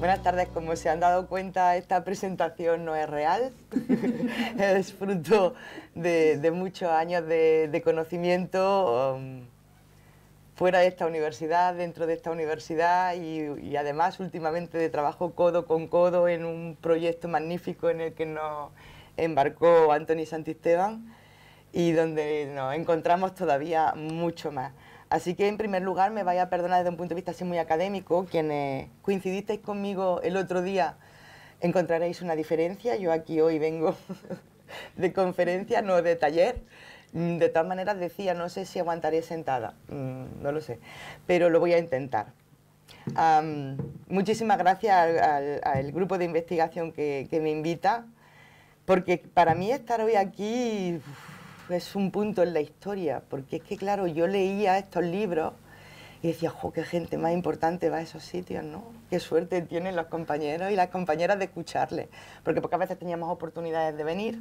Buenas tardes. Como se han dado cuenta, esta presentación no es real. es fruto de, muchos años de, conocimiento um, fuera de esta universidad, dentro de esta universidad y, y, además últimamente de trabajo codo con codo en un proyecto magnífico en el que nos embarcó Anthony Santisteban y donde nos encontramos todavía mucho más. Así que en primer lugar me vaya a perdonar desde un punto de vista así muy académico, quienes eh, coincidisteis conmigo el otro día encontraréis una diferencia, yo aquí hoy vengo de conferencia, no de taller. Mm, de todas maneras decía, no sé si aguantaré sentada, mm, no lo sé, pero lo voy a intentar. muchísimas gracias al, grupo de investigación que, me invita, porque para mí estar hoy aquí es un punto en la historia, porque es que, claro, yo leía estos libros y decía, jo, qué gente más importante va a esos sitios, ¿no? Qué suerte tienen los compañeros y las compañeras de escucharles, porque pocas veces teníamos oportunidades de venir.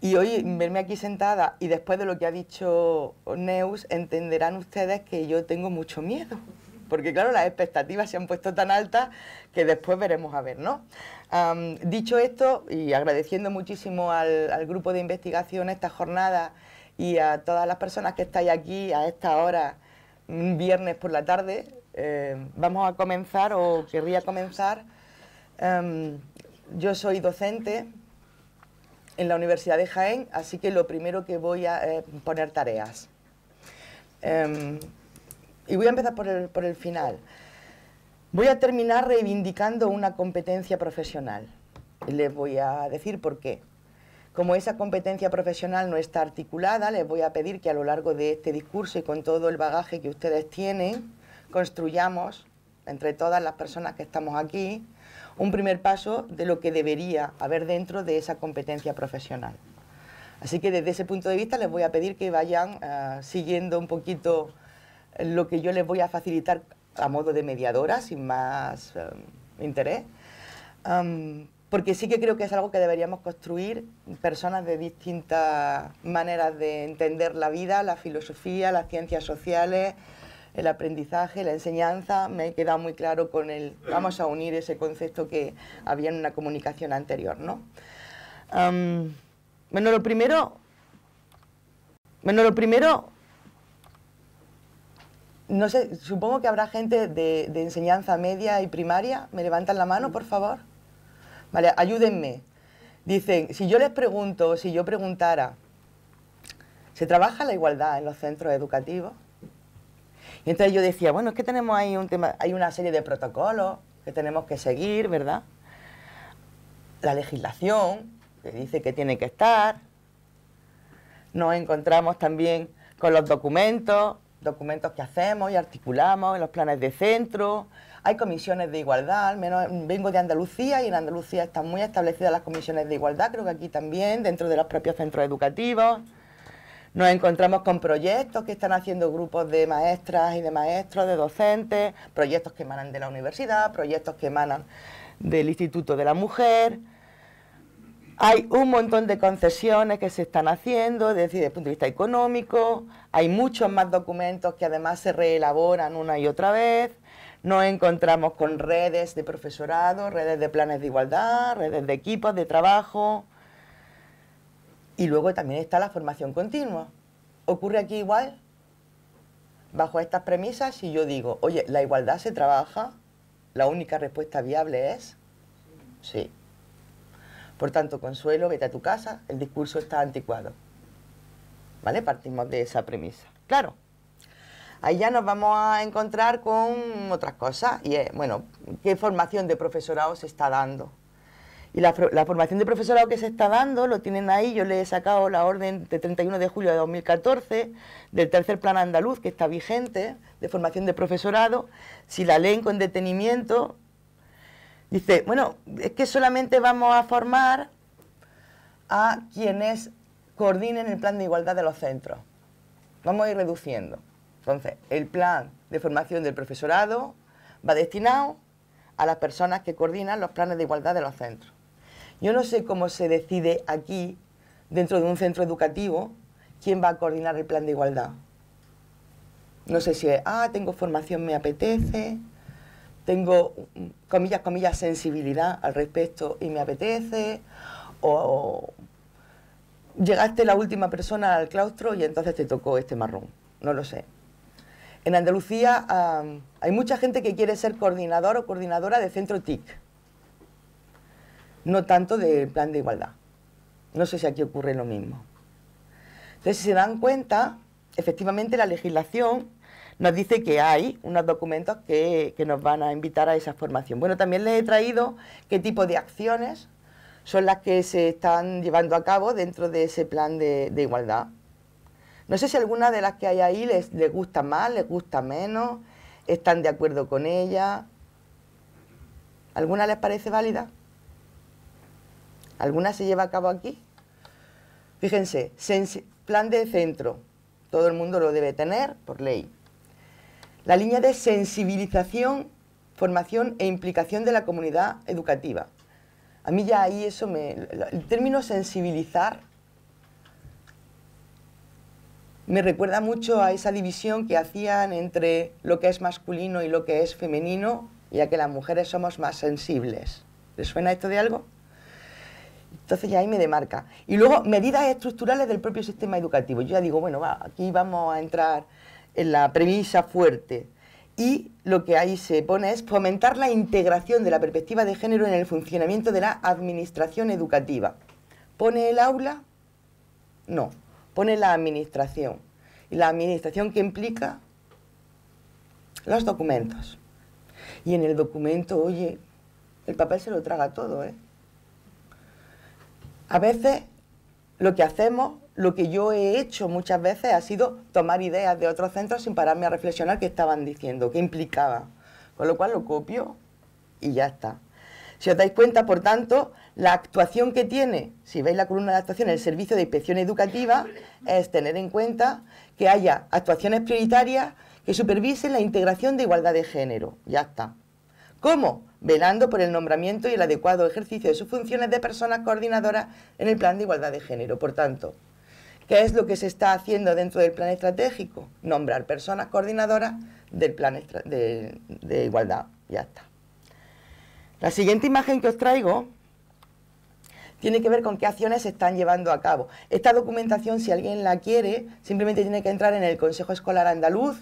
Y hoy verme aquí sentada y después de lo que ha dicho Neus, entenderán ustedes que yo tengo mucho miedo, porque claro, las expectativas se han puesto tan altas que después veremos a ver, ¿no? dicho esto, y agradeciendo muchísimo al, grupo de investigación esta jornada y a todas las personas que estáis aquí a esta hora, viernes por la tarde, eh, vamos a comenzar o querría comenzar. yo soy docente en la Universidad de Jaén, así que lo primero que voy a eh, poner tareas. y voy a empezar por el, por el final. Voy a terminar reivindicando una competencia profesional. les voy a decir por qué. Como esa competencia profesional no está articulada, les voy a pedir que a lo largo de este discurso y con todo el bagaje que ustedes tienen, construyamos, entre todas las personas que estamos aquí, un primer paso de lo que debería haber dentro de esa competencia profesional. Así que desde ese punto de vista les voy a pedir que vayan eh, siguiendo un poquito lo que yo les voy a facilitar a modo de mediadora, sin más em, interés, em, porque sí que creo que es algo que deberíamos construir personas de distintas maneras de entender la vida, la filosofía, las ciencias sociales, el aprendizaje, la enseñanza. Me he quedado muy claro con el, vamos a unir ese concepto que había en una comunicación anterior, ¿no? Em, bueno, lo primero, bueno, lo primero no sé, supongo que habrá gente de, de enseñanza media y primaria. ¿Me levantan la mano, por favor? Vale, ayúdenme. Dicen, si yo les pregunto, si yo preguntara, ¿se trabaja la igualdad en los centros educativos? Y entonces yo decía, bueno, es que tenemos ahí un tema, hay una serie de protocolos que tenemos que seguir, ¿verdad? La legislación, que dice que tiene que estar. Nos encontramos también con los documentos, documentos que hacemos y articulamos en los planes de centro, hay comisiones de igualdad, al menos vengo de Andalucía y en Andalucía están muy establecidas las comisiones de igualdad, creo que aquí también, dentro de los propios centros educativos. Nos encontramos con proyectos que están haciendo grupos de maestras y de maestros, de docentes, proyectos que emanan de la universidad, proyectos que emanan del Instituto de la Mujer. Hay un montón de concesiones que se están haciendo, es decir, desde el punto de vista económico, hay muchos más documentos que además se reelaboran una y otra vez, nos encontramos con redes de profesorado, redes de planes de igualdad, redes de equipos de trabajo, y luego también está la formación continua. ¿Ocurre aquí igual? Bajo estas premisas, si yo digo, oye, la igualdad se trabaja, la única respuesta viable es sí. Por tanto, Consuelo, vete a tu casa, el discurso está anticuado. ¿Vale? Partimos de esa premisa. Claro, ahí ya nos vamos a encontrar con otras cosas y es, bueno, qué formación de profesorado se está dando. Y la, la, formación de profesorado que se está dando, lo tienen ahí, yo le he sacado la orden de 31 de julio de 2014 del tercer plan andaluz que está vigente de formación de profesorado. Si la leen con detenimiento, Dice, bueno, es que solamente vamos a formar a quienes coordinen el plan de igualdad de los centros. Vamos a ir reduciendo. Entonces, el plan de formación del profesorado va destinado a las personas que coordinan los planes de igualdad de los centros. Yo no sé cómo se decide aquí, dentro de un centro educativo, quién va a coordinar el plan de igualdad. No sé si es, ah, tengo formación, me apetece, tengo, comillas, comillas, sensibilidad al respecto y me apetece, o llegaste la última persona al claustro y entonces te tocó este marrón, no lo sé. En Andalucía hay mucha gente que quiere ser coordinador o coordinadora de centro TIC, no tanto del plan de igualdad. No sé si aquí ocurre lo mismo. Entonces, si se dan cuenta, efectivamente la legislación nos dice que hay unos documentos que, nos van a invitar a esa formación. Bueno, también les he traído qué tipo de acciones son las que se están llevando a cabo dentro de ese plan de, igualdad. No sé si alguna de las que hay ahí les, les gusta más, les gusta menos, están de acuerdo con ella. ¿Alguna les parece válida? ¿Alguna se lleva a cabo aquí? Fíjense, plan de centro. Todo el mundo lo debe tener por ley. La línea de sensibilización, formación e implicación de la comunidad educativa. A mí ya ahí eso me... El término sensibilizar me recuerda mucho a esa división que hacían entre lo que es masculino y lo que es femenino, ya que las mujeres somos más sensibles. ¿Les suena esto de algo? Entonces ya ahí me demarca. Y luego medidas estructurales del propio sistema educativo. Yo ya digo, bueno, aquí vamos a entrar en la premisa fuerte. Y lo que ahí se pone es fomentar la integración de la perspectiva de género en el funcionamiento de la administración educativa. ¿Pone el aula? No, pone la administración. Y la administración que implica los documentos. Y en el documento, oye, el papel se lo traga todo, ¿eh? A veces lo que hacemos lo que yo he hecho muchas veces ha sido tomar ideas de otros centros sin pararme a reflexionar qué estaban diciendo, qué implicaba. Con lo cual lo copio y ya está. Si os dais cuenta, por tanto, la actuación que tiene, si veis la columna de actuación, el servicio de inspección educativa, es tener en cuenta que haya actuaciones prioritarias que supervisen la integración de igualdad de género. Ya está. ¿Cómo? Velando por el nombramiento y el adecuado ejercicio de sus funciones de personas coordinadoras en el plan de igualdad de género. Por tanto, ¿Qué es lo que se está haciendo dentro del plan estratégico? Nombrar personas coordinadoras del plan de, igualdad. Ya está. La siguiente imagen que os traigo tiene que ver con qué acciones se están llevando a cabo. Esta documentación, si alguien la quiere, simplemente tiene que entrar en el Consejo Escolar Andaluz.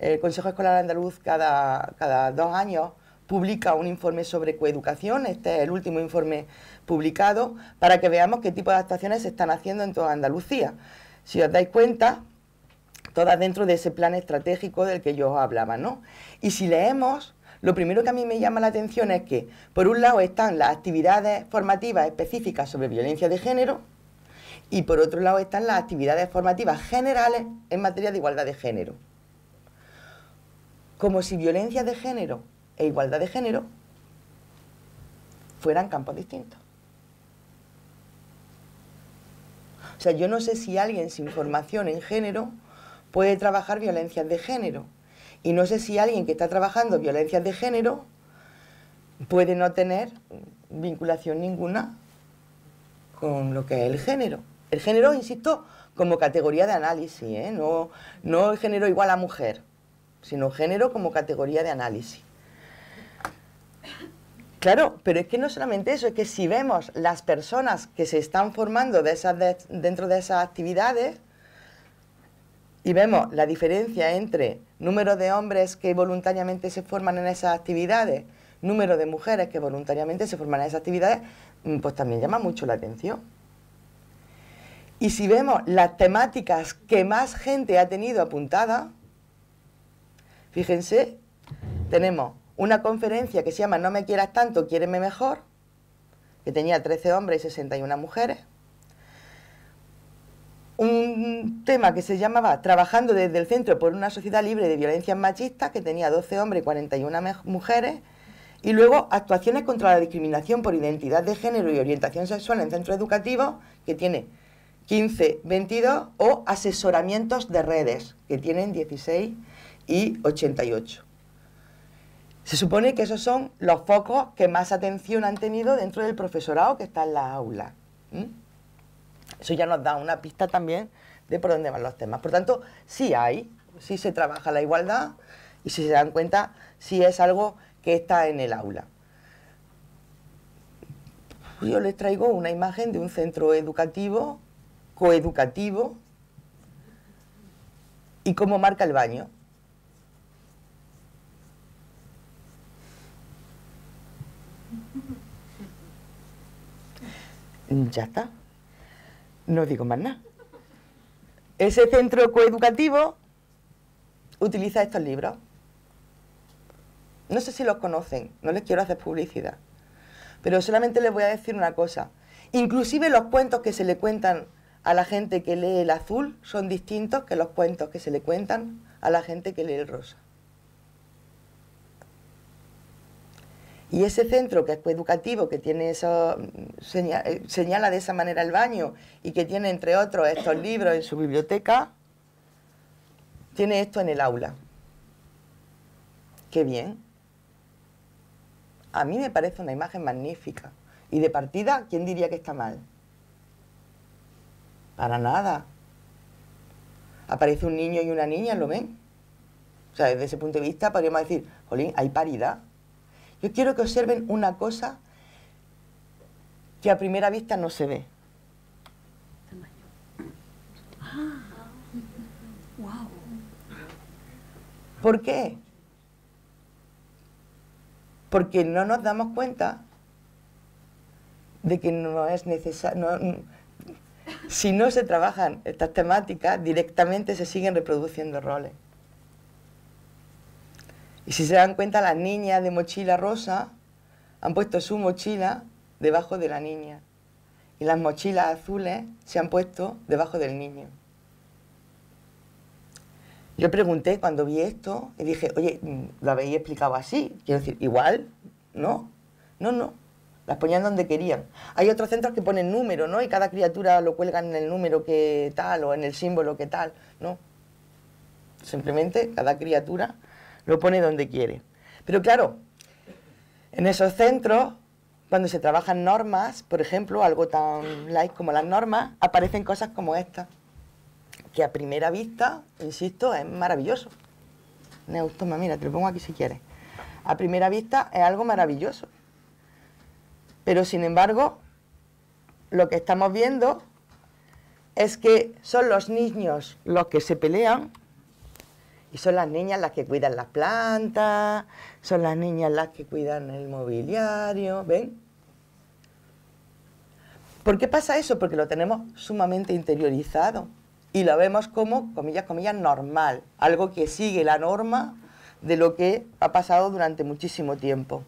El Consejo Escolar Andaluz cada, cada dos años publica un informe sobre coeducación. Este es el último informe publicado para que veamos qué tipo de actuaciones se están haciendo en toda Andalucía. Si os dais cuenta, todas dentro de ese plan estratégico del que yo os hablaba, ¿no? Y si leemos, lo primero que a mí me llama la atención es que, por un lado, están las actividades formativas específicas sobre violencia de género y, por otro lado, están las actividades formativas generales en materia de igualdad de género. Como si violencia de género e igualdad de género fueran campos distintos. O sea, yo no sé si alguien sin formación en género puede trabajar violencias de género. Y no sé si alguien que está trabajando violencias de género puede no tener vinculación ninguna con lo que es el género. El género, insisto, como categoría de análisis, ¿eh? no, no el género igual a mujer, sino género como categoría de análisis. Claro, pero es que no solamente eso, es que si vemos las personas que se están formando dentro de esas actividades y vemos la diferencia entre número de hombres que voluntariamente se forman en esas actividades, número de mujeres que voluntariamente se forman en esas actividades, mm, pues también llama mucho la atención. Y si vemos las temáticas que más gente ha tenido apuntada, fíjense, tenemos una conferencia que se llama No me quieras tanto, quiéreme mejor, que tenía 13 hombres y 61 mujeres. Un tema que se llamaba Trabajando desde el Centro por una Sociedad Libre de Violencias Machistas, que tenía 12 hombres y 41 mujeres. Y luego Actuaciones contra la discriminación por identidad de género y orientación sexual en centro educativo que tiene 15, 22, o Asesoramientos de redes, que tienen 16 y 88. Se supone que esos son los focos que más atención han tenido dentro del profesorado que está en la aula. Eso ya nos da una pista también de por dónde van los temas. Por tanto, sí hay, sí se trabaja la igualdad y si se dan cuenta, si es algo que está en el aula. Yo les traigo una imagen de un centro educativo, coeducativo, y cómo marca el baño. ya está. No digo más nada. Ese centro coeducativo utiliza estos libros. No sé si los conocen, no les quiero hacer publicidad. Pero solamente les voy a decir una cosa. Inclusive los cuentos que se le cuentan a la gente que lee el azul son distintos que los cuentos que se le cuentan a la gente que lee el rosa. Y ese centro que es educativo, que tiene eso, mm, señala, eh, señala de esa manera el baño y que tiene, entre otros, estos libros en su biblioteca, tiene esto en el aula. Qué bien. A mí me parece una imagen magnífica. Y de partida, ¿quién diría que está mal? Para nada. Aparece un niño y una niña, ¿lo ven? O sea, desde ese punto de vista podríamos decir, jolín, hay paridad. Yo quiero que observen una cosa que a primera vista no se ve. ¿Por qué? Porque no nos damos cuenta de que no es necesario... si no se trabajan estas temáticas, directamente se siguen reproduciendo roles. Y si se dan cuenta, las niñas de mochila rosa han puesto su mochila debajo de la niña. Y las mochilas azules se han puesto debajo del niño. Yo pregunté cuando vi esto y dije, oye, ¿lo habéis explicado así? Quiero decir, igual, ¿no? No, no. Las ponían donde querían. Hay otros centros que ponen número, ¿no? Y cada criatura lo cuelgan en el número que tal o en el símbolo que tal, ¿no? Simplemente cada criatura lo pone donde quiere. Pero claro, en esos centros, cuando se trabajan normas, por ejemplo, algo tan light como las normas, aparecen cosas como esta, que a primera vista, insisto, es maravilloso. Neustoma, mira, te lo pongo aquí si quieres. A primera vista es algo maravilloso. Pero sin embargo, lo que estamos viendo es que son los niños los que se pelean y son las niñas las que cuidan las plantas, son las niñas las que cuidan el mobiliario, ¿ven? ¿Por qué pasa eso? Porque lo tenemos sumamente interiorizado y lo vemos como, comillas, comillas, normal, algo que sigue la norma de lo que ha pasado durante muchísimo tiempo.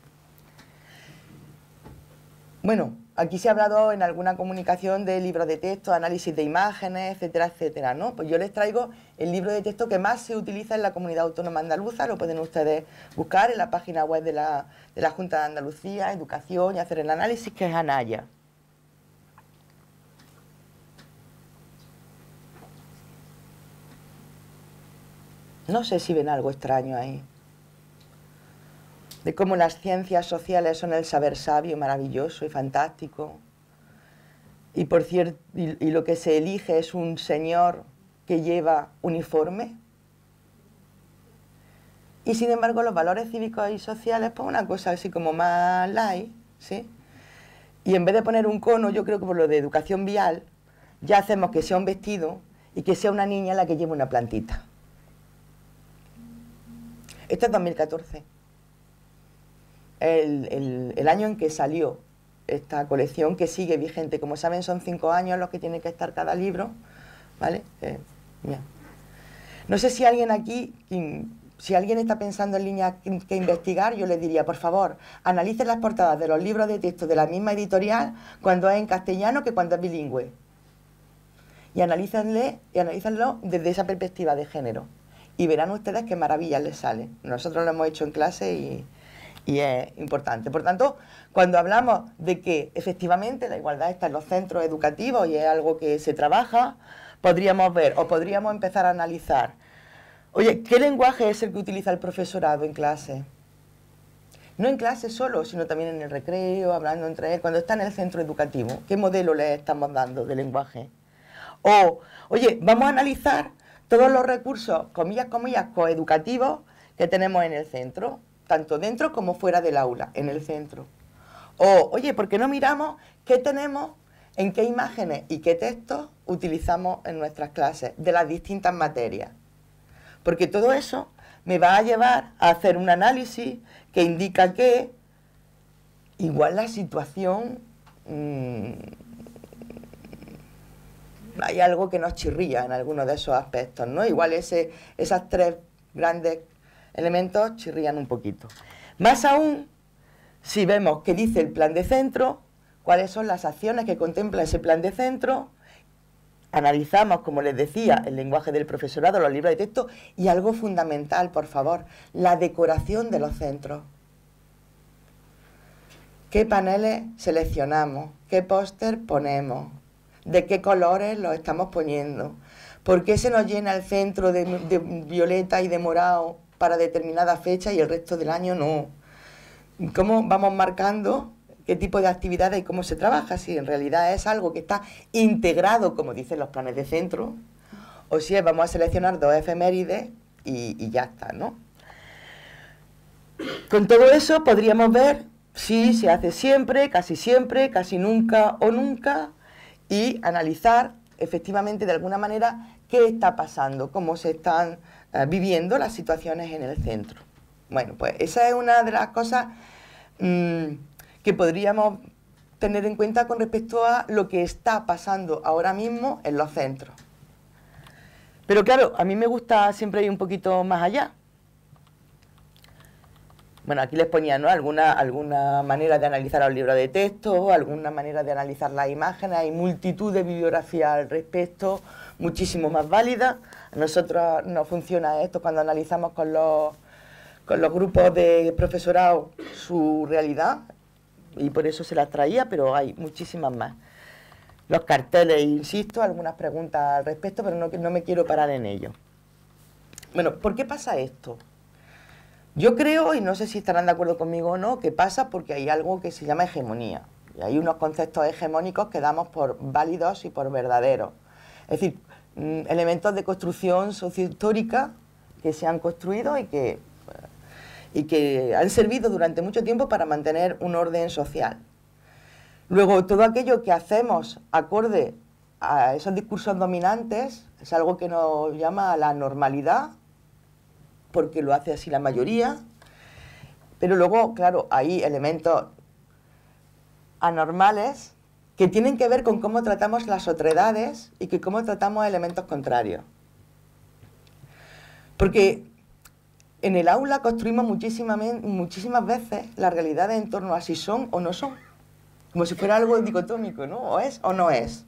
Bueno, aquí se ha hablado en alguna comunicación de libros de texto, análisis de imágenes, etcétera, etcétera, ¿no? Pues yo les traigo el libro de texto que más se utiliza en la comunidad autónoma andaluza, lo pueden ustedes buscar en la página web de la, de la Junta de Andalucía, Educación y hacer el análisis, que es Anaya. No sé si ven algo extraño ahí de cómo las ciencias sociales son el saber sabio, maravilloso y fantástico. Y, por cierto, y, lo que se elige es un señor que lleva uniforme. Y sin embargo los valores cívicos y sociales, pues una cosa así como más light, ¿sí? Y en vez de poner un cono, yo creo que por lo de educación vial, ya hacemos que sea un vestido y que sea una niña la que lleve una plantita. Esto es 2014 el, año en que salió esta colección que sigue vigente. Como saben, son cinco años los que tiene que estar cada libro, ¿vale? Eh, no sé si alguien aquí, si alguien está pensando en línea que investigar, yo les diría, por favor, analicen las portadas de los libros de texto de la misma editorial cuando es en castellano que cuando es bilingüe. Y analícenle, y analícenlo desde esa perspectiva de género. Y verán ustedes qué maravillas les sale. Nosotros lo hemos hecho en clase y, y es importante. Por tanto, cuando hablamos de que efectivamente la igualdad está en los centros educativos y es algo que se trabaja, podríamos ver o podríamos empezar a analizar, oye, ¿qué lenguaje es el que utiliza el profesorado en clase? No en clase solo, sino también en el recreo, hablando entre ellos, cuando está en el centro educativo, ¿qué modelo le estamos dando de lenguaje? O, oye, vamos a analizar todos los recursos, comillas, comillas, coeducativos que tenemos en el centro tanto dentro como fuera del aula, en el centro. O, oye, ¿por qué no miramos qué tenemos, en qué imágenes y qué textos utilizamos en nuestras clases de las distintas materias? Porque todo eso me va a llevar a hacer un análisis que indica que igual la situación mm, hay algo que nos chirría en alguno de esos aspectos, ¿no? Igual esas tres grandes elementos chirrían un poquito. Más aún, si vemos qué dice el plan de centro, cuáles son las acciones que contempla ese plan de centro, analizamos, como les decía, el lenguaje del profesorado, los libros de texto y algo fundamental, por favor, la decoración de los centros. ¿Qué paneles seleccionamos? ¿Qué póster ponemos? ¿De qué colores los estamos poniendo? ¿Por qué se nos llena el centro de, de violeta y de morado para determinada fecha y el resto del año no. ¿Cómo vamos marcando qué tipo de actividades y cómo se trabaja? Si en realidad es algo que está integrado, como dicen los planes de centro, o si es vamos a seleccionar dos efemérides y, y ya está, ¿no? Con todo eso podríamos ver si se hace siempre, casi siempre, casi nunca o nunca, y analizar efectivamente de alguna manera qué está pasando, cómo se están eh, viviendo las situaciones en el centro. Bueno, pues esa es una de las cosas mm, que podríamos tener en cuenta con respecto a lo que está pasando ahora mismo en los centros. Pero claro, a mí me gusta siempre ir un poquito más allá. Bueno, aquí les ponía ¿no? alguna, alguna manera de analizar los libro de texto, alguna manera de analizar las imágenes, hay multitud de bibliografías al respecto, muchísimo más válidas. A nosotros nos funciona esto cuando analizamos con los, grupos de profesorado su realidad y por eso se las traía, pero hay muchísimas más. Los carteles, insisto, algunas preguntas al respecto, pero no, no me quiero parar en ello. Bueno, ¿por qué pasa esto? Yo creo, y no sé si estarán de acuerdo conmigo o no, que pasa porque hay algo que se llama hegemonía. Y hay unos conceptos hegemónicos que damos por válidos y por verdaderos. Es decir, mm, elementos de construcción sociohistórica que se han construido y que, y que han servido durante mucho tiempo para mantener un orden social. Luego, todo aquello que hacemos acorde a esos discursos dominantes es algo que nos llama a la normalidad porque lo hace así la mayoría, pero luego, claro, hay elementos anormales que tienen que ver con cómo tratamos las otredades y que cómo tratamos elementos contrarios. Porque en el aula construimos muchísimas, muchísimas veces las realidades en torno a si son o no son, como si fuera algo dicotómico, ¿no? O es o no es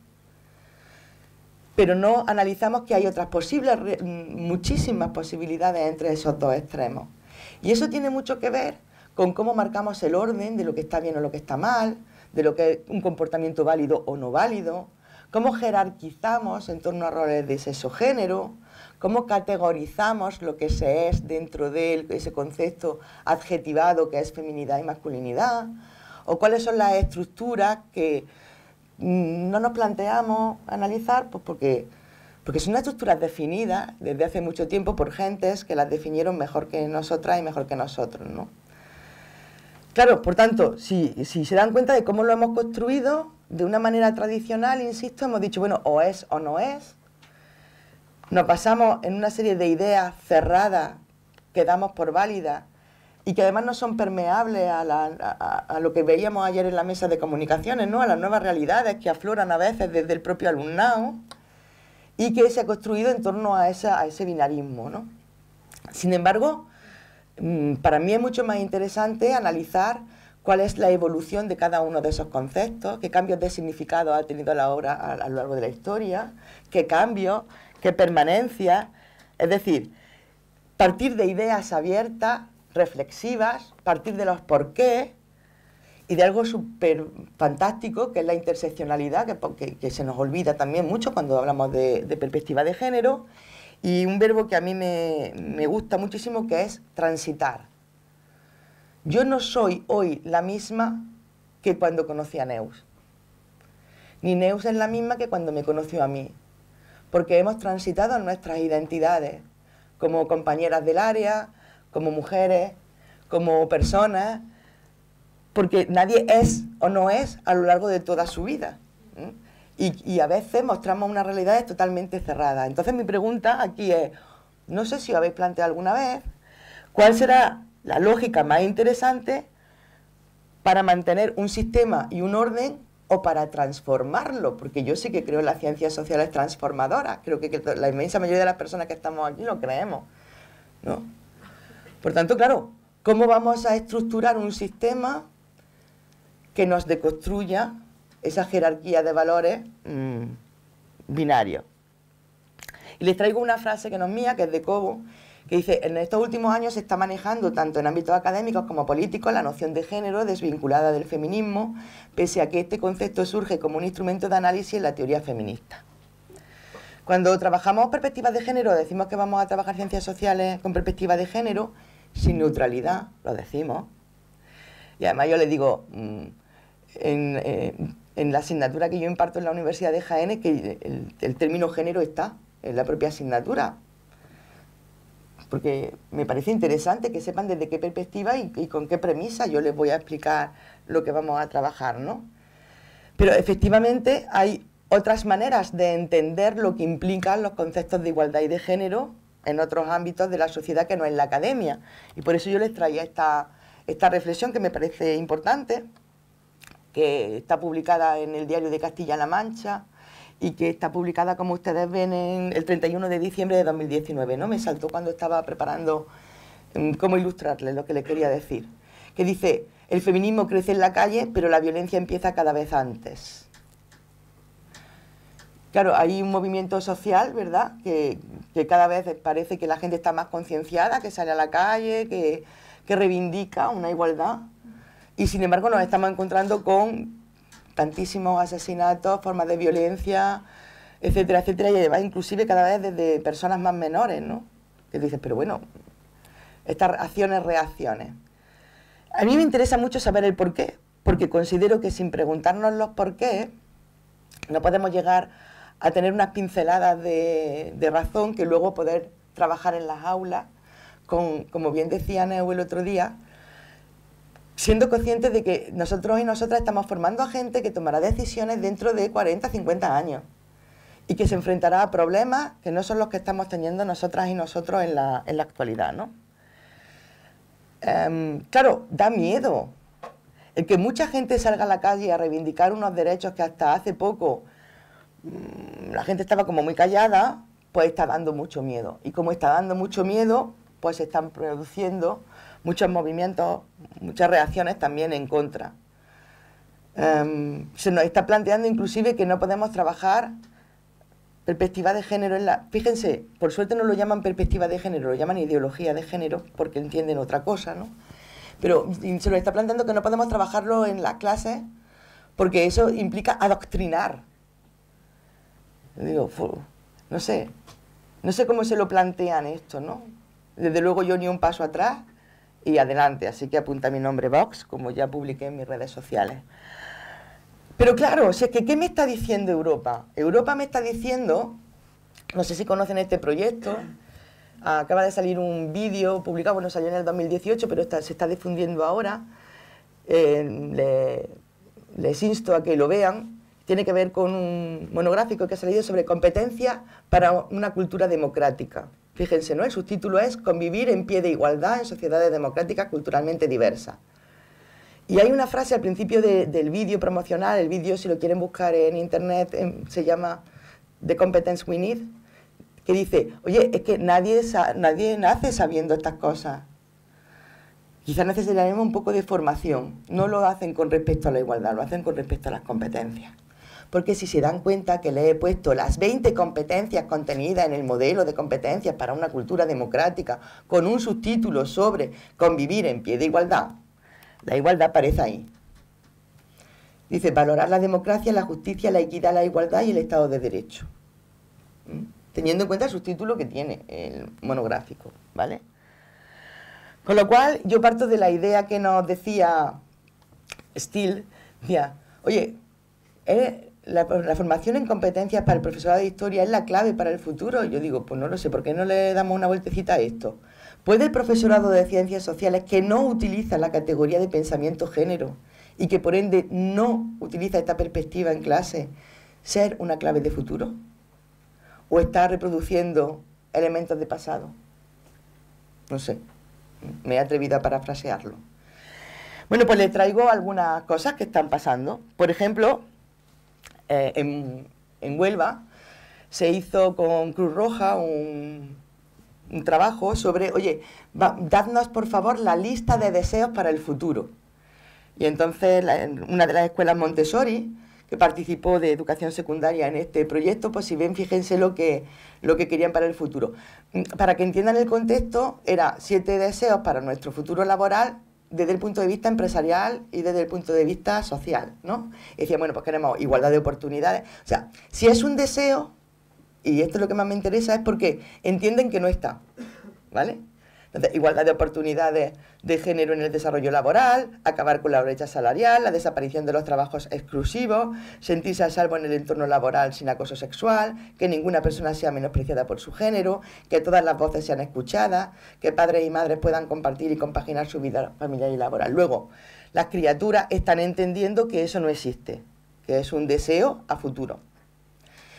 pero no analizamos que hay otras posibles, mm, muchísimas posibilidades entre esos dos extremos. Y eso tiene mucho que ver con cómo marcamos el orden de lo que está bien o lo que está mal, de lo que es un comportamiento válido o no válido, cómo jerarquizamos en torno a roles de sexo género, cómo categorizamos lo que se es dentro de ese concepto adjetivado que es feminidad y masculinidad, o cuáles son las estructuras que no nos planteamos analizar pues porque, porque son una estructura definida desde hace mucho tiempo por gentes que las definieron mejor que nosotras y mejor que nosotros. ¿no? Claro, por tanto, si, si se dan cuenta de cómo lo hemos construido, de una manera tradicional, insisto, hemos dicho, bueno, o es o no es. Nos basamos en una serie de ideas cerradas que damos por válidas y que además no son permeables a, lo que veíamos ayer en la mesa de comunicaciones, ¿no? a las nuevas realidades que afloran a veces desde el propio alumnado y que se ha construido en torno a, ese binarismo. Sin embargo, mm, para mí es mucho más interesante analizar cuál es la evolución de cada uno de esos conceptos, qué cambios de significado ha tenido la obra a, lo largo de la historia, qué cambios, qué permanencia. Es decir, partir de ideas abiertas reflexivas, partir de los qué y de algo súper fantástico que es la interseccionalidad, que, se nos olvida también mucho cuando hablamos de, perspectiva de género, y un verbo que a mí me, me, gusta muchísimo que es transitar. Yo no soy hoy la misma que cuando conocí a Neus, ni Neus es la misma que cuando me conoció a mí, porque hemos transitado nuestras identidades como compañeras del área, como mujeres, como personas, porque nadie es o no es a lo largo de toda su vida. Y, a veces mostramos una realidad totalmente cerrada. Entonces mi pregunta aquí es, no sé si lo habéis planteado alguna vez, ¿cuál será la lógica más interesante para mantener un sistema y un orden o para transformarlo? Porque yo sí que creo en las ciencias sociales transformadoras, creo que, que la inmensa mayoría de las personas que estamos aquí lo creemos. ¿no? Por tanto, claro, ¿cómo vamos a estructurar un sistema que nos deconstruya esa jerarquía de valores mm, binarios? Y les traigo una frase que no es mía, que es de Cobo, que dice, en estos últimos años se está manejando tanto en ámbitos académicos como políticos la noción de género desvinculada del feminismo, pese a que este concepto surge como un instrumento de análisis en la teoría feminista. Cuando trabajamos perspectivas de género, decimos que vamos a trabajar ciencias sociales con perspectiva de género, sin neutralidad, lo decimos. Y además yo le digo, mm, eh, en, la asignatura que yo imparto en la Universidad de Jaén, que el, término género está en la propia asignatura. Porque me parece interesante que sepan desde qué perspectiva y, y, con qué premisa yo les voy a explicar lo que vamos a trabajar, ¿no? Pero efectivamente hay otras maneras de entender lo que implican los conceptos de igualdad y de género en otros ámbitos de la sociedad que no es la academia. Y por eso yo les traía esta, reflexión que me parece importante, que está publicada en el diario de Castilla-La Mancha y que está publicada, como ustedes ven, en el 31 de diciembre de 2019. ¿no? Me saltó cuando estaba preparando em, cómo ilustrarles lo que le quería decir. Que dice, el feminismo crece en la calle, pero la violencia empieza cada vez antes. Claro, hay un movimiento social, ¿verdad? Que, cada vez parece que la gente está más concienciada, que sale a la calle, que, que reivindica una igualdad. Y sin embargo nos estamos encontrando con tantísimos asesinatos, formas de violencia, etcétera, etcétera, y además inclusive cada vez desde personas más menores, ¿no? Que dices, pero bueno, estas acciones, reacciones. A mí me interesa mucho saber el por qué, porque considero que sin preguntarnos los por qué, no podemos llegar a tener unas pinceladas de, razón que luego poder trabajar en las aulas, como bien decía Neu el otro día, siendo conscientes de que nosotros y nosotras estamos formando a gente que tomará decisiones dentro de 40, 50 años y que se enfrentará a problemas que no son los que estamos teniendo nosotras y nosotros en la, actualidad, ¿no? Em, claro, da miedo el que mucha gente salga a la calle a reivindicar unos derechos que hasta hace poco Mm, la gente estaba como muy callada, pues está dando mucho miedo. Y como está dando mucho miedo, pues se están produciendo muchos movimientos, muchas reacciones también en contra. Em, se nos está planteando inclusive que no podemos trabajar perspectiva de género en la... Fíjense, por suerte no lo llaman perspectiva de género, lo llaman ideología de género porque entienden otra cosa, ¿no? Pero se nos está planteando que no podemos trabajarlo en las clases porque eso implica adoctrinar no sé, no sé cómo se lo plantean esto, ¿no? Desde luego yo ni un paso atrás y adelante, así que apunta mi nombre Vox, como ya publiqué en mis redes sociales. Pero claro, que ¿qué me está diciendo Europa? Europa me está diciendo, no sé si conocen este proyecto, acaba de salir un vídeo publicado, bueno, salió en el 2018, pero se está difundiendo ahora. Eh, les insto a que lo vean, tiene que ver con un monográfico que ha salido sobre competencia para una cultura democrática. Fíjense, ¿no? El subtítulo es Convivir en pie de igualdad en sociedades democráticas culturalmente diversas. Y hay una frase al principio del vídeo promocional, el vídeo si lo quieren buscar en internet em, se llama The Competence We Need, que dice, oye, es que nadie, nadie nace sabiendo estas cosas. Quizás necesitaremos un poco de formación. No lo hacen con respecto a la igualdad, lo hacen con respecto a las competencias porque si se dan cuenta que le he puesto las 20 competencias contenidas en el modelo de competencias para una cultura democrática con un subtítulo sobre convivir en pie de igualdad, la igualdad aparece ahí. Dice, valorar la democracia, la justicia, la equidad, la igualdad y el Estado de Derecho. ¿Mm? Teniendo en cuenta el subtítulo que tiene el monográfico, ¿vale? Con lo cual, yo parto de la idea que nos decía Steele, oye, ¿eh? la, formación en competencias para el profesorado de historia es la clave para el futuro. Yo digo, pues no lo sé, ¿por qué no le damos una vueltecita a esto? ¿Puede el profesorado de ciencias sociales que no utiliza la categoría de pensamiento género y que por ende no utiliza esta perspectiva en clase ser una clave de futuro? ¿O está reproduciendo elementos de pasado? No sé, me he atrevido a parafrasearlo. Bueno, pues les traigo algunas cosas que están pasando. Por ejemplo, eh, en, Huelva, se hizo con Cruz Roja un, trabajo sobre, oye, dadnos por favor la lista de deseos para el futuro. Y entonces una de las escuelas Montessori, que participó de educación secundaria en este proyecto, pues si ven, fíjense lo que, lo que querían para el futuro. Mm, para que entiendan el contexto, era siete deseos para nuestro futuro laboral desde el punto de vista empresarial y desde el punto de vista social, ¿no? Y decía, bueno, pues queremos igualdad de oportunidades. O sea, si es un deseo, y esto es lo que más me interesa, es porque entienden que no está, ¿vale? igualdad de oportunidades de género en el desarrollo laboral, acabar con la brecha salarial, la desaparición de los trabajos exclusivos, sentirse a salvo en el entorno laboral sin acoso sexual, que ninguna persona sea menospreciada por su género, que todas las voces sean escuchadas, que padres y madres puedan compartir y compaginar su vida familiar y laboral. Luego, las criaturas están entendiendo que eso no existe, que es un deseo a futuro.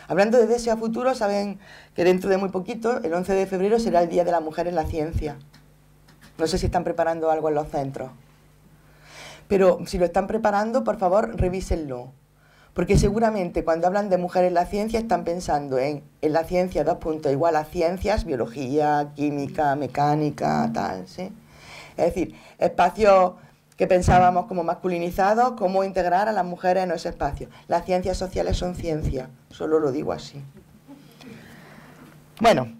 Hablando de deseo a futuro, saben que dentro de muy poquito, el 11 de febrero, será el Día de la Mujer en la Ciencia. No sé si están preparando algo en los centros. Pero si lo están preparando, por favor, revísenlo. Porque seguramente cuando hablan de mujeres en la ciencia están pensando en, en la ciencia, dos puntos, igual a ciencias, biología, química, mecánica, tal, ¿sí? Es decir, espacios que pensábamos como masculinizados, cómo integrar a las mujeres en ese espacio. Las ciencias sociales son ciencia solo lo digo así. Bueno,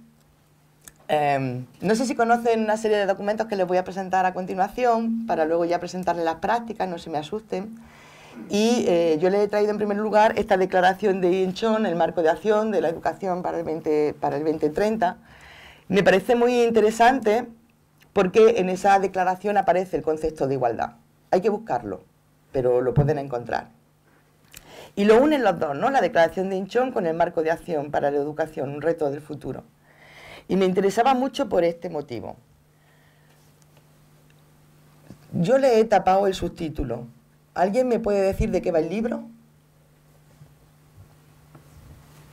em, no sé si conocen una serie de documentos que les voy a presentar a continuación, para luego ya presentarles las prácticas, no se me asusten. Y eh, yo les he traído en primer lugar esta declaración de Inchon, el marco de acción de la educación para para el 2030. Me parece muy interesante porque en esa declaración aparece el concepto de igualdad. Hay que buscarlo, pero lo pueden encontrar. Y lo unen los dos, ¿no? La declaración de Hinchón con el marco de acción para la educación, un reto del futuro. Y me interesaba mucho por este motivo. Yo le he tapado el subtítulo. ¿Alguien me puede decir de qué va el libro?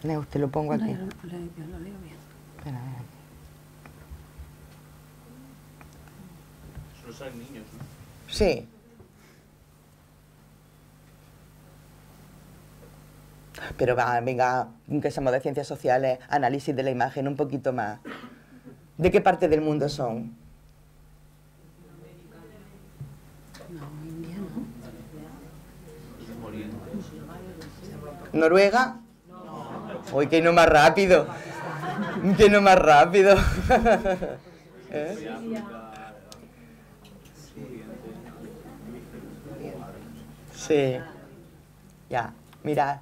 Leo, usted lo pongo aquí. No, lo, leo bien. Espera, niños, Sí. Pero va, venga, que somos de ciencias sociales, análisis de la imagen, un poquito más. ¿De qué parte del mundo son? ¿Noruega? No. Uy, que no más rápido. Que no más rápido. ¿Eh? Sí. Ya, mirad.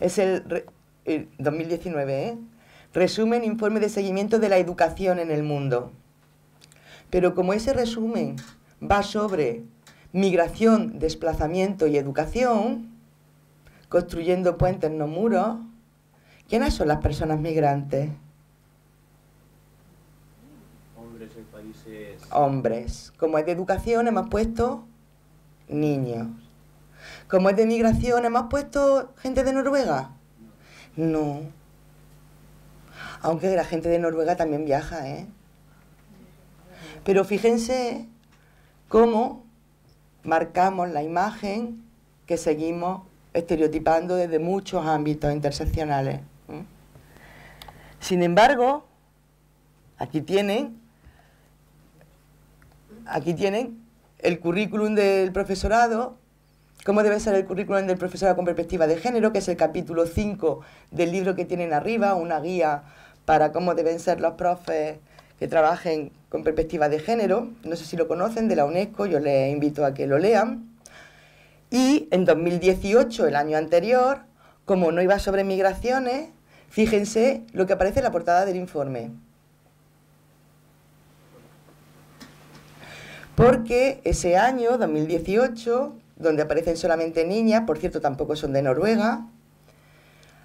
Es el, 2019, ¿eh? Resumen, informe de seguimiento de la educación en el mundo. Pero como ese resumen va sobre migración, desplazamiento y educación, construyendo puentes, no muros, ¿quiénes son las personas migrantes? Hombres. Como es de educación, hemos puesto niños. Como es de migración, hemos puesto gente de Noruega. No. Aunque la gente de Noruega también viaja, ¿eh? Pero fíjense cómo marcamos la imagen que seguimos estereotipando desde muchos ámbitos interseccionales. Sin embargo, aquí tienen aquí tienen el currículum del profesorado, cómo debe ser el currículum del profesorado con perspectiva de género, que es el capítulo 5 del libro que tienen arriba, una guía para cómo deben ser los profes que trabajen con perspectiva de género. No sé si lo conocen, de la UNESCO, yo les invito a que lo lean. Y en 2018, el año anterior, como no iba sobre migraciones, fíjense lo que aparece en la portada del informe. porque ese año, 2018, donde aparecen solamente niñas, por cierto, tampoco son de Noruega,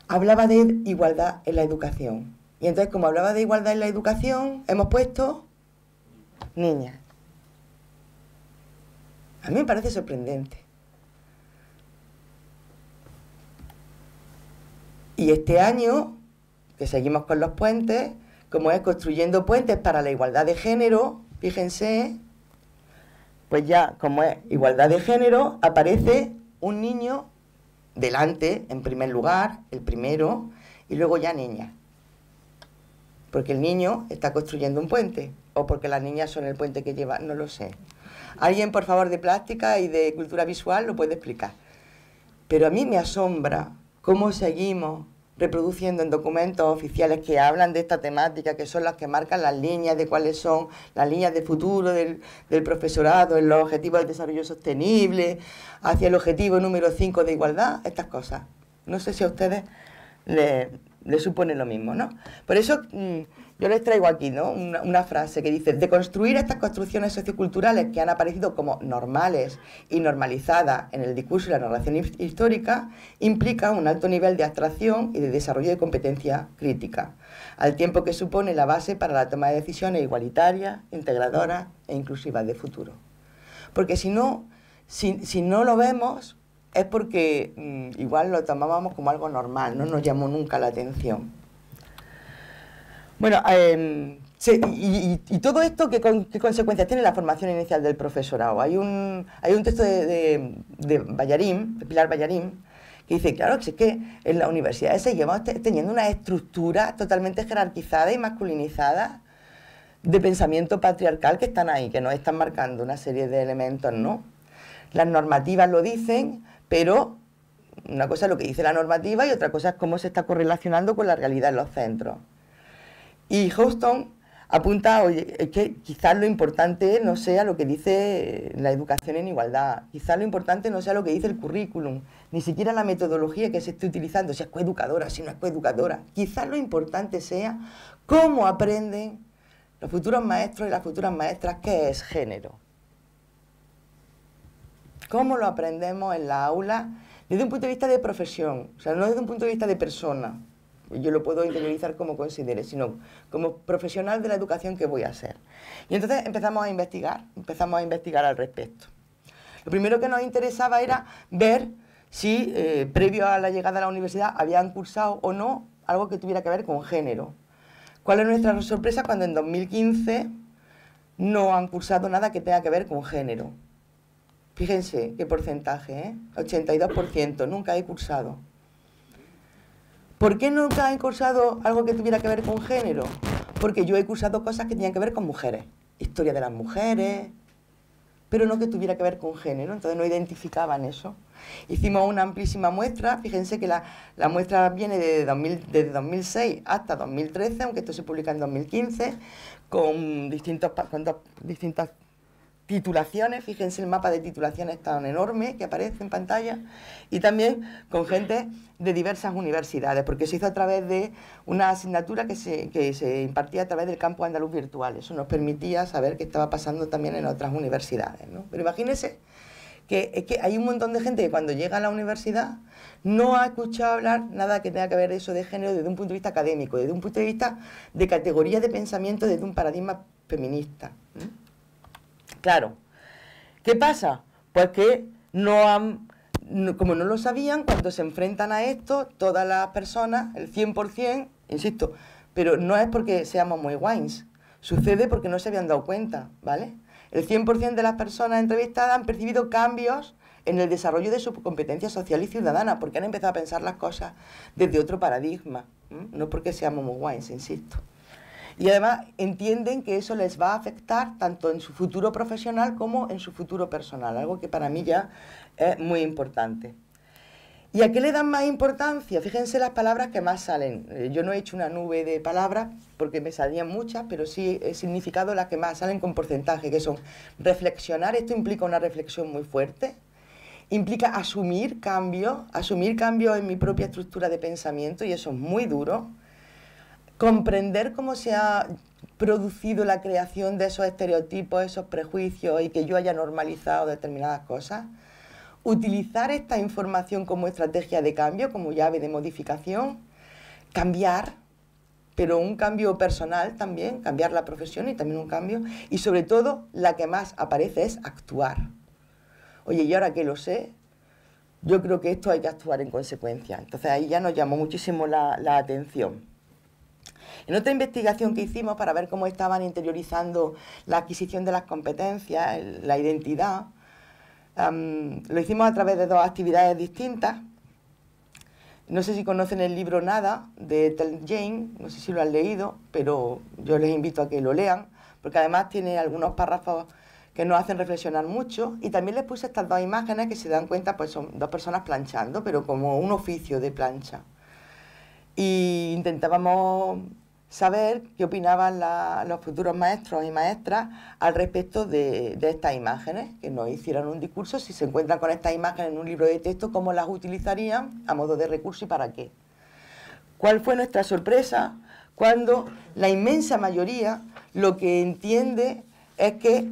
hablaba de igualdad en la educación. Y entonces, como hablaba de igualdad en la educación, hemos puesto niñas. A mí me parece sorprendente. Y este año, que seguimos con los puentes, como es construyendo puentes para la igualdad de género, fíjense, pues ya como es igualdad de género, aparece un niño delante, en primer lugar, el primero, y luego ya niña. Porque el niño está construyendo un puente, o porque las niñas son el puente que lleva, no lo sé. Alguien, por favor, de plástica y de cultura visual lo puede explicar. Pero a mí me asombra cómo seguimos reproduciendo en documentos oficiales que hablan de esta temática, que son las que marcan las líneas de cuáles son las líneas de futuro del, profesorado, en los objetivos del desarrollo sostenible, hacia el objetivo número 5 de igualdad, estas cosas. No sé si a ustedes les supone lo mismo, ¿no? Por eso... Mm, yo les traigo aquí ¿no? una, frase que dice, de construir estas construcciones socioculturales que han aparecido como normales y normalizadas en el discurso y la narración histórica, implica un alto nivel de abstracción y de desarrollo de competencia crítica, al tiempo que supone la base para la toma de decisiones igualitarias, integradora e inclusiva de futuro. Porque si no, si, no lo vemos, es porque mm, igual lo tomábamos como algo normal, no nos llamó nunca la atención. Bueno, em, y, todo esto, ¿qué, consecuencias tiene la formación inicial del profesorado? Hay un, texto de, de, Pilar Ballarín, que dice, claro, que es que en las universidades seguimos teniendo una estructura totalmente jerarquizada y masculinizada de pensamiento patriarcal que están ahí, que nos están marcando una serie de elementos, ¿no? Las normativas lo dicen, pero una cosa es lo que dice la normativa y otra cosa es cómo se está correlacionando con la realidad en los centros. Y Houston apunta, oye, que quizás lo importante no sea lo que dice la educación en igualdad, quizás lo importante no sea lo que dice el currículum, ni siquiera la metodología que se esté utilizando, si es coeducadora, si no es coeducadora, quizás lo importante sea cómo aprenden los futuros maestros y las futuras maestras qué es género. Cómo lo aprendemos en la aula desde un punto de vista de profesión, o sea, no desde un punto de vista de persona, yo lo puedo interiorizar como considere, sino como profesional de la educación que voy a hacer? Y entonces empezamos a investigar, empezamos a investigar al respecto. Lo primero que nos interesaba era ver si eh, previo a la llegada a la universidad habían cursado o no algo que tuviera que ver con género. ¿Cuál es nuestra sorpresa cuando en 2015 no han cursado nada que tenga que ver con género? Fíjense qué porcentaje, ¿eh? 82%, nunca he cursado. ¿Por qué nunca he cursado algo que tuviera que ver con género? Porque yo he cursado cosas que tenían que ver con mujeres, historia de las mujeres, pero no que tuviera que ver con género, entonces no identificaban eso. Hicimos una amplísima muestra, fíjense que la, la muestra viene de desde 2006 hasta 2013, aunque esto se publica en 2015, con, distintos, con distintas titulaciones, fíjense el mapa de titulaciones tan enorme que aparece en pantalla, y también con gente de diversas universidades, porque se hizo a través de una asignatura que se, impartía a través del campo andaluz virtual. Eso nos permitía saber qué estaba pasando también en otras universidades. Pero imagínense que, es que hay un montón de gente que cuando llega a la universidad no ha escuchado hablar nada que tenga que ver eso de género desde un punto de vista académico, desde un punto de vista de categoría de pensamiento, desde un paradigma feminista claro. ¿Qué pasa? Pues que no han, como no lo sabían, cuando se enfrentan a esto, todas las personas, el 100%, insisto, pero no es porque seamos muy wines. sucede porque no se habían dado cuenta, ¿vale? El 100% de las personas entrevistadas han percibido cambios en el desarrollo de su competencia social y ciudadana, porque han empezado a pensar las cosas desde otro paradigma, no porque seamos muy wines insisto. Y además entienden que eso les va a afectar tanto en su futuro profesional como en su futuro personal, algo que para mí ya es muy importante. ¿Y a qué le dan más importancia? Fíjense las palabras que más salen. Eh, yo no he hecho una nube de palabras porque me salían muchas, pero sí he significado las que más salen con porcentaje, que son reflexionar, esto implica una reflexión muy fuerte, implica asumir cambio asumir cambio en mi propia estructura de pensamiento y eso es muy duro, comprender cómo se ha producido la creación de esos estereotipos, esos prejuicios y que yo haya normalizado determinadas cosas, utilizar esta información como estrategia de cambio, como llave de modificación, cambiar, pero un cambio personal también, cambiar la profesión y también un cambio, y sobre todo la que más aparece es actuar. Oye, y ahora que lo sé, yo creo que esto hay que actuar en consecuencia. Entonces ahí ya nos llamó muchísimo la, atención. En otra investigación que hicimos para ver cómo estaban interiorizando la adquisición de las competencias, la identidad, lo hicimos a través de dos actividades distintas. No sé si conocen el libro Nada de Tel Jane, no sé si lo han leído, pero yo les invito a que lo lean, porque además tiene algunos párrafos que nos hacen reflexionar mucho y también les puse estas dos imágenes que se dan cuenta pues son dos personas planchando, pero como un oficio de plancha. Y intentábamos saber qué opinaban los futuros maestros y maestras al respecto de, de, estas imágenes, que nos hicieran un discurso, si se encuentran con estas imágenes en un libro de texto, cómo las utilizarían a modo de recurso y para qué. ¿Cuál fue nuestra sorpresa cuando la inmensa mayoría lo que entiende es que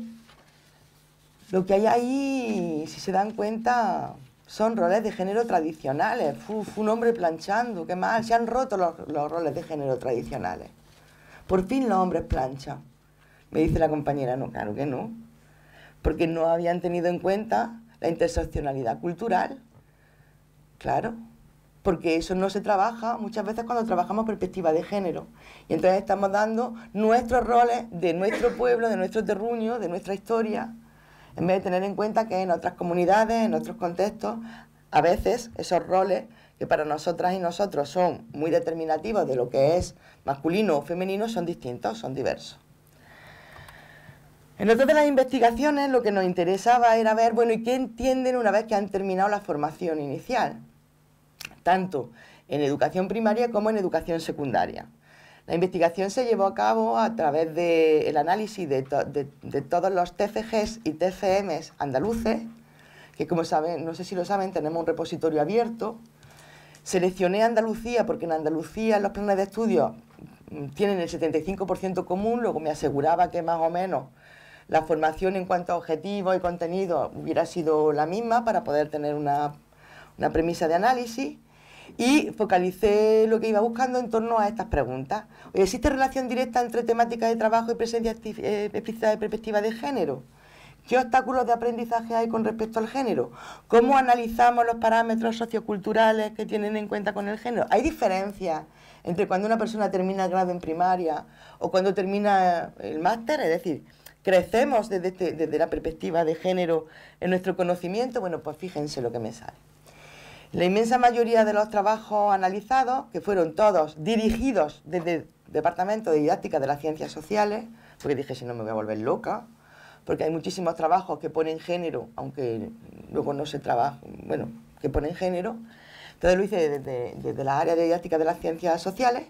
lo que hay ahí, si se dan cuenta, son roles de género tradicionales. Fue un hombre planchando, qué mal. Se han roto los, los roles de género tradicionales. Por fin los hombres planchan. Me dice la compañera, no, claro que no. Porque no habían tenido en cuenta la interseccionalidad cultural. Claro. Porque eso no se trabaja muchas veces cuando trabajamos perspectiva de género. Y entonces estamos dando nuestros roles de nuestro pueblo, de nuestro terruño, de nuestra historia en vez de tener en cuenta que en otras comunidades, en otros contextos, a veces esos roles que para nosotras y nosotros son muy determinativos de lo que es masculino o femenino son distintos, son diversos. En otras de las investigaciones lo que nos interesaba era ver, bueno, ¿y qué entienden una vez que han terminado la formación inicial? Tanto en educación primaria como en educación secundaria. La investigación se llevó a cabo a través del análisis de, todos los TCGs y TCMs andaluces, que como saben, no sé si lo saben, tenemos un repositorio abierto. Seleccioné Andalucía porque en Andalucía los planes de estudio mm, tienen el 75% común, luego me aseguraba que más o menos la formación en cuanto a objetivos y contenido hubiera sido la misma para poder tener una premisa de análisis y focalicé lo que iba buscando en torno a estas preguntas. ¿Existe relación directa entre temática de trabajo y presencia eh, explícita de perspectiva de género? ¿Qué obstáculos de aprendizaje hay con respecto al género? ¿Cómo analizamos los parámetros socioculturales que tienen en cuenta con el género? ¿Hay diferencias entre cuando una persona termina el grado en primaria o cuando termina el máster? Es decir, ¿crecemos desde, este, desde la perspectiva de género en nuestro conocimiento? Bueno, pues fíjense lo que me sale. La inmensa mayoría de los trabajos analizados, que fueron todos dirigidos desde el Departamento de Didáctica de las Ciencias Sociales, porque dije, si no me voy a volver loca, porque hay muchísimos trabajos que ponen género, aunque luego no se trabaja, bueno, que ponen género. Entonces lo hice desde, desde la área de didáctica de las ciencias sociales,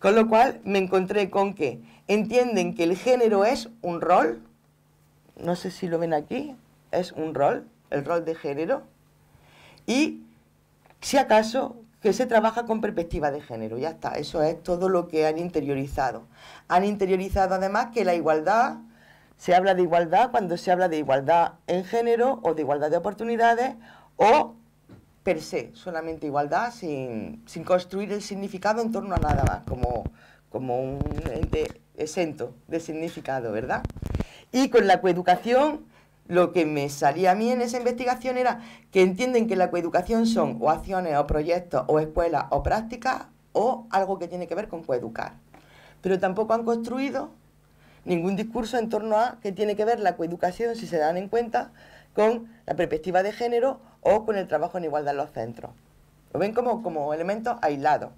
con lo cual me encontré con que entienden que el género es un rol, no sé si lo ven aquí, es un rol, el rol de género, y si acaso que se trabaja con perspectiva de género, ya está, eso es todo lo que han interiorizado. Han interiorizado además que la igualdad, se habla de igualdad cuando se habla de igualdad en género o de igualdad de oportunidades o per se, solamente igualdad sin, construir el significado en torno a nada más, como, como un ente exento de significado, ¿verdad? Y con la coeducación lo que me salía a mí en esa investigación era que entienden que la coeducación son o acciones o proyectos o escuelas o prácticas o algo que tiene que ver con coeducar. Pero tampoco han construido ningún discurso en torno a qué tiene que ver la coeducación, si se dan en cuenta, con la perspectiva de género o con el trabajo en igualdad en los centros. Lo ven como, como elementos aislados.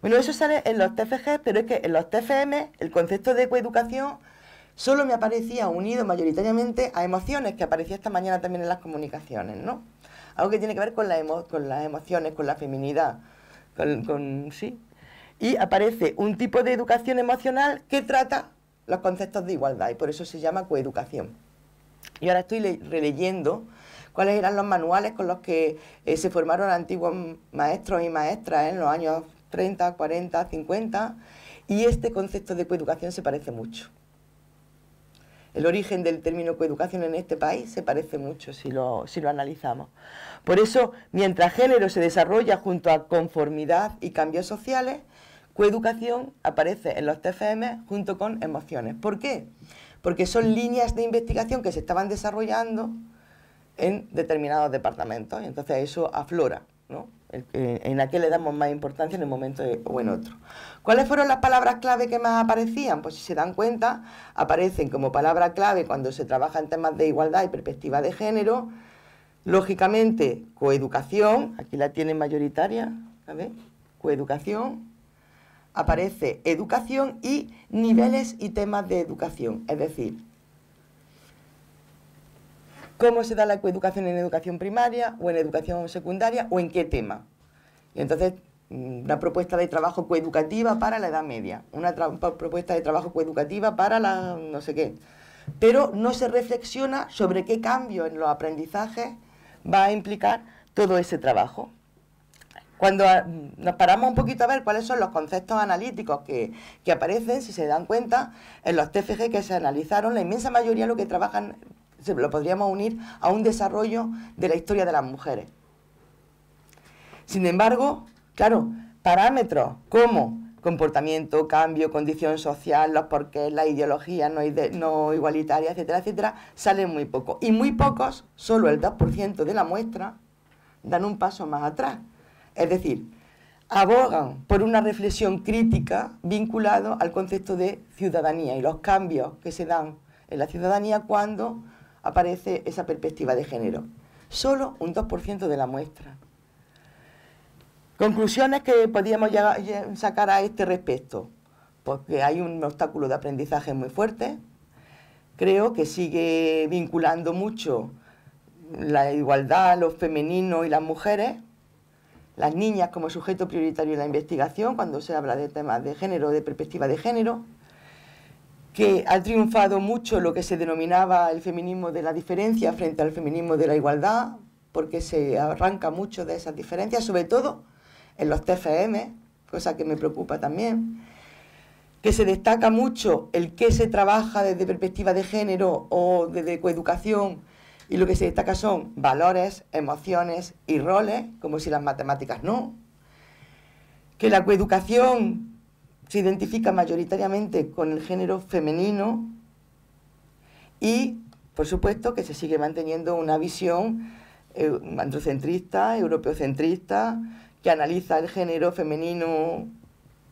Bueno, eso sale en los TFG, pero es que en los TFM el concepto de coeducación solo me aparecía unido mayoritariamente a emociones, que aparecía esta mañana también en las comunicaciones, ¿no? Algo que tiene que ver con, las emociones, con la feminidad, con, sí. Y aparece un tipo de educación emocional que trata los conceptos de igualdad y por eso se llama coeducación. Y ahora estoy releyendo cuáles eran los manuales con los que eh, se formaron antiguos maestros y maestras ¿eh? en los años 30, 40, 50 y este concepto de coeducación se parece mucho el origen del término coeducación en este país se parece mucho si lo, analizamos. Por eso, mientras género se desarrolla junto a conformidad y cambios sociales, coeducación aparece en los TFM junto con emociones. ¿Por qué? Porque son líneas de investigación que se estaban desarrollando en determinados departamentos. Y entonces eso aflora, ¿no? Eh, en a qué le damos más importancia en un momento o en otro. ¿Cuáles fueron las palabras clave que más aparecían? Pues si se dan cuenta, aparecen como palabra clave cuando se trabaja en temas de igualdad y perspectiva de género. Lógicamente, coeducación, aquí la tienen mayoritaria, a coeducación, aparece educación y niveles y temas de educación, es decir, cómo se da la coeducación en educación primaria o en educación secundaria o en qué tema. Y entonces una mm, propuesta de trabajo coeducativa para la Edad Media, una propuesta de trabajo coeducativa para la no sé qué. Pero no se reflexiona sobre qué cambio en los aprendizajes va a implicar todo ese trabajo. Cuando ah, nos paramos un poquito a ver cuáles son los conceptos analíticos que, que aparecen, si se dan cuenta, en los TFG que se analizaron, la inmensa mayoría lo que trabajan se lo podríamos unir a un desarrollo de la historia de las mujeres. Sin embargo, Claro, parámetros como comportamiento, cambio, condición social, los porqués, la ideología no, igualitaria, no etcétera, etcétera, salen muy pocos. Y muy pocos, solo el 2% de la muestra, dan un paso más atrás. Es decir, abogan por una reflexión crítica vinculado al concepto de ciudadanía y los cambios que se dan en la ciudadanía cuando aparece esa perspectiva de género. Solo un 2% de la muestra. Conclusiones que podíamos sacar a este respecto, porque hay un obstáculo de aprendizaje muy fuerte. Creo que sigue vinculando mucho la igualdad, los femeninos y las mujeres, las niñas como sujeto prioritario en la investigación cuando se habla de temas de género, de perspectiva de género, que ha triunfado mucho lo que se denominaba el feminismo de la diferencia frente al feminismo de la igualdad, porque se arranca mucho de esas diferencias, sobre todo en los TFM, cosa que me preocupa también, que se destaca mucho el que se trabaja desde perspectiva de género o desde coeducación y lo que se destaca son valores, emociones y roles, como si las matemáticas no, que la coeducación se identifica mayoritariamente con el género femenino y, por supuesto, que se sigue manteniendo una visión eh, antrocentrista, europeocentrista, que analiza el género femenino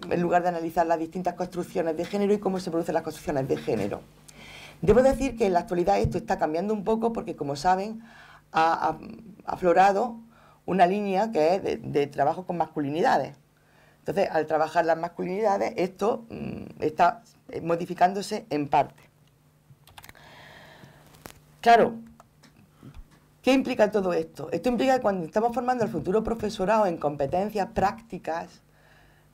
en lugar de analizar las distintas construcciones de género y cómo se producen las construcciones de género. Debo decir que en la actualidad esto está cambiando un poco porque, como saben, ha aflorado una línea que es de, trabajo con masculinidades. Entonces, al trabajar las masculinidades, esto mm, está eh, modificándose en parte. Claro, ¿Qué implica todo esto? Esto implica que cuando estamos formando al futuro profesorado en competencias prácticas,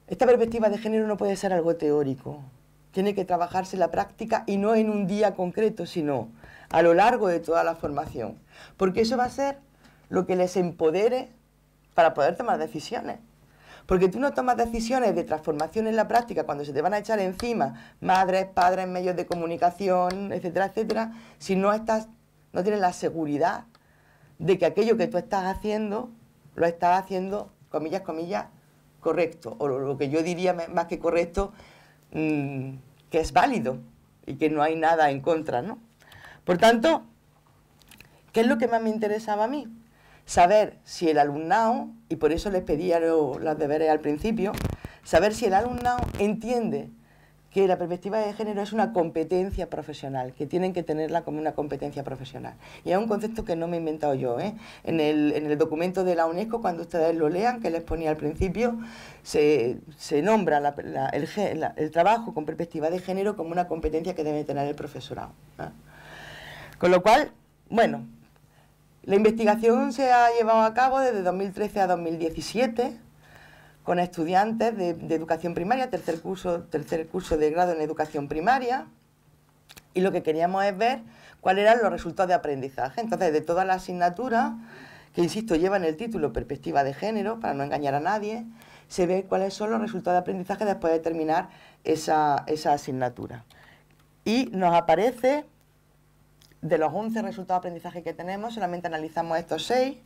esta perspectiva de género no puede ser algo teórico. Tiene que trabajarse la práctica y no en un día concreto, sino a lo largo de toda la formación. Porque eso va a ser lo que les empodere para poder tomar decisiones. Porque tú no tomas decisiones de transformación en la práctica cuando se te van a echar encima madres, padres, medios de comunicación, etcétera, etcétera, si no estás, no tienes la seguridad de que aquello que tú estás haciendo lo estás haciendo, comillas, comillas, correcto, o lo que yo diría más que correcto, mm, que es válido y que no hay nada en contra, ¿no? Por tanto, ¿qué es lo que más me interesaba a mí? Saber si el alumnado, y por eso les pedía los deberes al principio, saber si el alumnado entiende que la perspectiva de género es una competencia profesional, que tienen que tenerla como una competencia profesional. Y es un concepto que no me he inventado yo. ¿eh? En, el, documento de la UNESCO, cuando ustedes lo lean, que les ponía al principio, se, nombra el, trabajo con perspectiva de género como una competencia que debe tener el profesorado. ¿eh? Con lo cual, bueno, la investigación se ha llevado a cabo desde 2013 a 2017 con estudiantes de, educación primaria, tercer curso, tercer curso de grado en educación primaria, y lo que queríamos es ver cuáles eran los resultados de aprendizaje. Entonces, de toda la asignatura, que insisto, lleva en el título Perspectiva de Género, para no engañar a nadie, se ve cuáles son los resultados de aprendizaje después de terminar esa, esa asignatura. Y nos aparece, de los 11 resultados de aprendizaje que tenemos, solamente analizamos estos 6,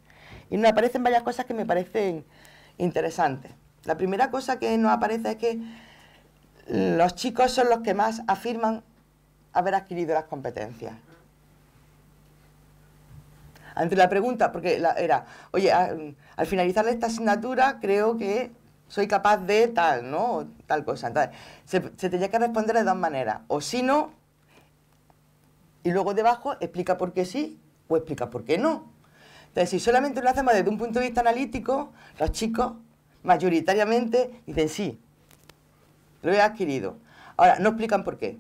y nos aparecen varias cosas que me parecen interesantes. La primera cosa que nos aparece es que los chicos son los que más afirman haber adquirido las competencias. Ante la pregunta, porque era, oye, al finalizar esta asignatura creo que soy capaz de tal, ¿no? O tal cosa. Entonces, se, se tenía que responder de dos maneras, o si no, y luego debajo explica por qué sí o explica por qué no. Entonces, si solamente lo hacemos desde un punto de vista analítico, los chicos mayoritariamente dicen sí, lo he adquirido. Ahora, no explican por qué.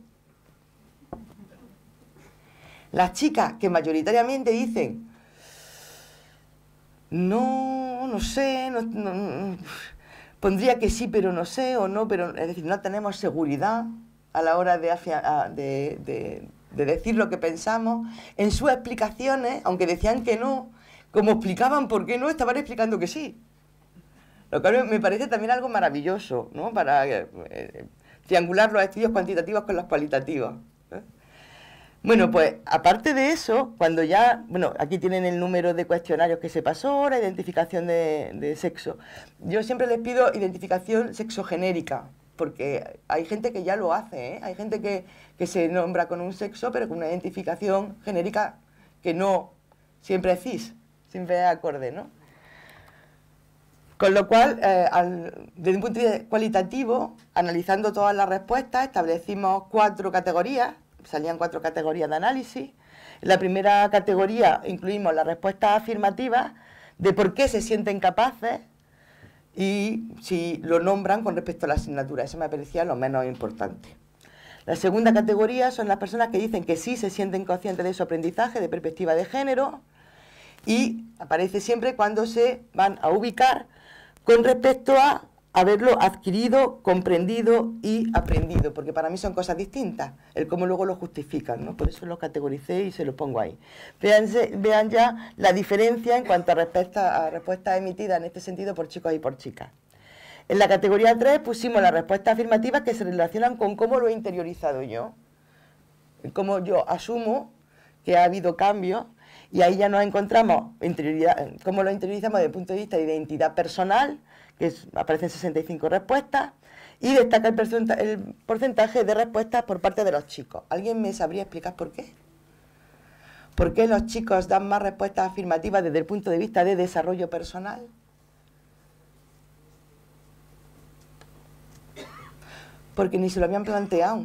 Las chicas que mayoritariamente dicen, no, no sé, pondría que sí, pero no sé, o no, pero es decir, no tenemos seguridad a la hora de, de decir lo que pensamos. En sus explicaciones, aunque decían que no, como explicaban por qué no, estaban explicando que sí. Lo cual me parece también algo maravilloso, ¿no? Para eh, eh, triangular los estudios cuantitativos con los cualitativos. ¿eh? Bueno, pues aparte de eso, cuando ya, bueno, aquí tienen el número de cuestionarios que se pasó, la identificación de, sexo. Yo siempre les pido identificación sexogenérica, porque hay gente que ya lo hace, ¿eh? hay gente que, que, se nombra con un sexo, pero con una identificación genérica que no siempre es cis, siempre es acorde, ¿no? Con lo cual, eh, desde un punto de vista cualitativo, analizando todas las respuestas, establecimos cuatro categorías, salían cuatro categorías de análisis. En la primera categoría incluimos las respuestas afirmativas de por qué se sienten capaces y si lo nombran con respecto a la asignatura. Eso me parecía lo menos importante. La segunda categoría son las personas que dicen que sí se sienten conscientes de su aprendizaje de perspectiva de género y aparece siempre cuando se van a ubicar con respecto a haberlo adquirido, comprendido y aprendido, porque para mí son cosas distintas, el cómo luego lo justifican, ¿no? Por eso lo categoricé y se lo pongo ahí. vean ya la diferencia en cuanto a, respuesta, a respuestas emitidas en este sentido por chicos y por chicas. En la categoría 3 pusimos las respuestas afirmativas que se relacionan con cómo lo he interiorizado yo, cómo yo asumo que ha habido cambios y ahí ya nos encontramos como cómo lo interiorizamos desde el punto de vista de identidad personal, que aparecen 65 respuestas, y destaca el, el porcentaje de respuestas por parte de los chicos. ¿Alguien me sabría explicar por qué? ¿Por qué los chicos dan más respuestas afirmativas desde el punto de vista de desarrollo personal? Porque ni se lo habían planteado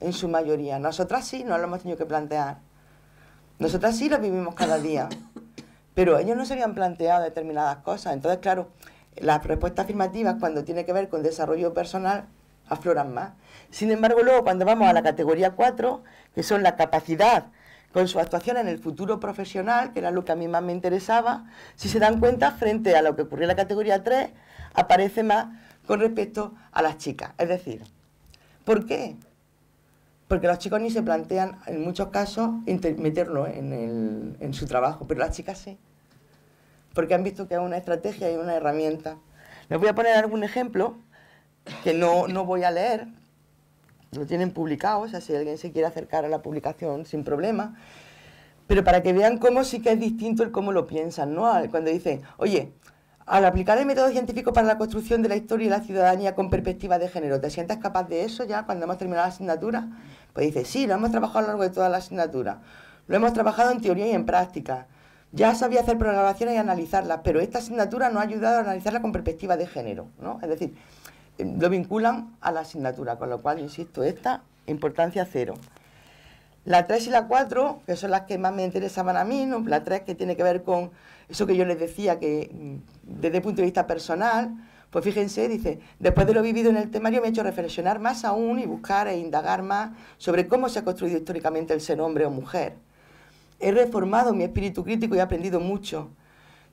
en su mayoría. Nosotras sí, no lo hemos tenido que plantear. Nosotras sí las vivimos cada día, pero ellos no se habían planteado determinadas cosas. Entonces, claro, las respuestas afirmativas cuando tiene que ver con desarrollo personal afloran más. Sin embargo, luego cuando vamos a la categoría 4, que son la capacidad con su actuación en el futuro profesional, que era lo que a mí más me interesaba, si se dan cuenta, frente a lo que ocurrió en la categoría 3, aparece más con respecto a las chicas. Es decir, ¿por qué? porque los chicos ni se plantean, en muchos casos, meterlo ¿eh? en, en su trabajo, pero las chicas sí, porque han visto que es una estrategia y una herramienta. Les voy a poner algún ejemplo que no, voy a leer, lo tienen publicado, o sea, si alguien se quiere acercar a la publicación sin problema, pero para que vean cómo sí que es distinto el cómo lo piensan, ¿no? Cuando dicen, oye, al aplicar el método científico para la construcción de la historia y la ciudadanía con perspectiva de género, ¿te sientes capaz de eso ya cuando hemos terminado la asignatura? Pues dice, sí, lo hemos trabajado a lo largo de toda la asignatura. Lo hemos trabajado en teoría y en práctica. Ya sabía hacer programaciones y analizarlas, pero esta asignatura no ha ayudado a analizarla con perspectiva de género, ¿no? Es decir, em, lo vinculan a la asignatura, con lo cual, insisto, esta importancia cero. La 3 y la 4, que son las que más me interesaban a mí, la 3 que tiene que ver con eso que yo les decía, que mm, desde el punto de vista personal, pues fíjense, dice, después de lo vivido en el temario me ha hecho reflexionar más aún y buscar e indagar más sobre cómo se ha construido históricamente el ser hombre o mujer. He reformado mi espíritu crítico y he aprendido mucho.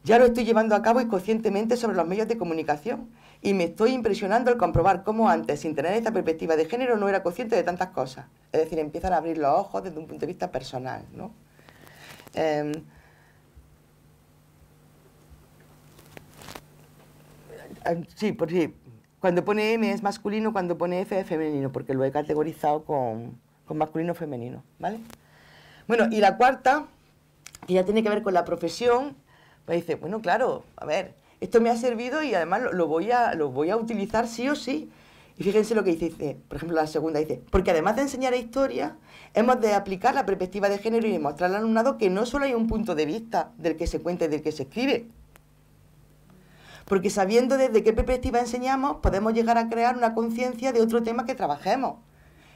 Ya lo estoy llevando a cabo conscientemente sobre los medios de comunicación y me estoy impresionando al comprobar cómo antes, sin tener esta perspectiva de género, no era consciente de tantas cosas. Es decir, empiezan a abrir los ojos desde un punto de vista personal, ¿no? Em, Ah, sí, por sí. Cuando pone M es masculino, cuando pone F es femenino, porque lo he categorizado con, masculino femenino, ¿vale? Bueno, y la cuarta, que ya tiene que ver con la profesión, pues dice, bueno, claro, a ver, esto me ha servido y además lo, voy, a, lo voy a utilizar sí o sí. Y fíjense lo que dice, por ejemplo, la segunda dice, porque además de enseñar historia, hemos de aplicar la perspectiva de género y demostrar al alumnado que no solo hay un punto de vista del que se cuenta y del que se escribe, porque sabiendo desde qué perspectiva enseñamos, podemos llegar a crear una conciencia de otro tema que trabajemos.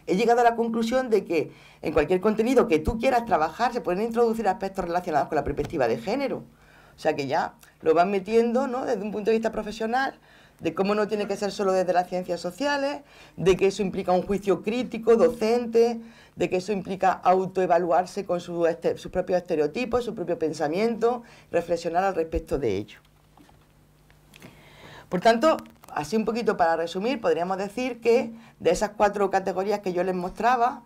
He llegado a la conclusión de que en cualquier contenido que tú quieras trabajar se pueden introducir aspectos relacionados con la perspectiva de género. O sea que ya lo van metiendo ¿no? desde un punto de vista profesional, de cómo no tiene que ser solo desde las ciencias sociales, de que eso implica un juicio crítico, docente, de que eso implica autoevaluarse con este, sus propios estereotipos, su propio pensamiento, reflexionar al respecto de ello. Por tanto, así un poquito para resumir, podríamos decir que de esas cuatro categorías que yo les mostraba,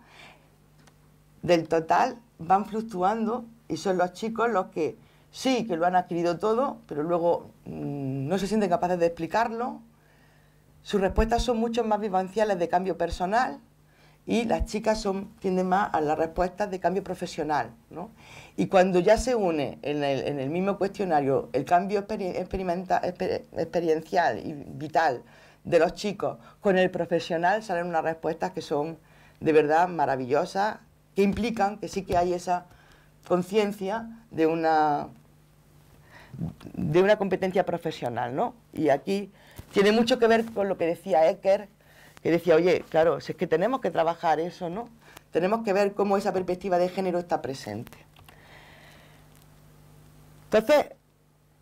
del total van fluctuando y son los chicos los que sí, que lo han adquirido todo, pero luego mm, no se sienten capaces de explicarlo. Sus respuestas son mucho más vivenciales de cambio personal, y las chicas son, tienden más a las respuestas de cambio profesional. Y cuando ya se une en el, mismo cuestionario el cambio experiencial y vital de los chicos con el profesional, salen unas respuestas que son de verdad maravillosas, que implican que sí que hay esa conciencia de una, de una competencia profesional. ¿no? Y aquí tiene mucho que ver con lo que decía Ecker que decía, oye, claro, si es que tenemos que trabajar eso, ¿no? Tenemos que ver cómo esa perspectiva de género está presente. Entonces,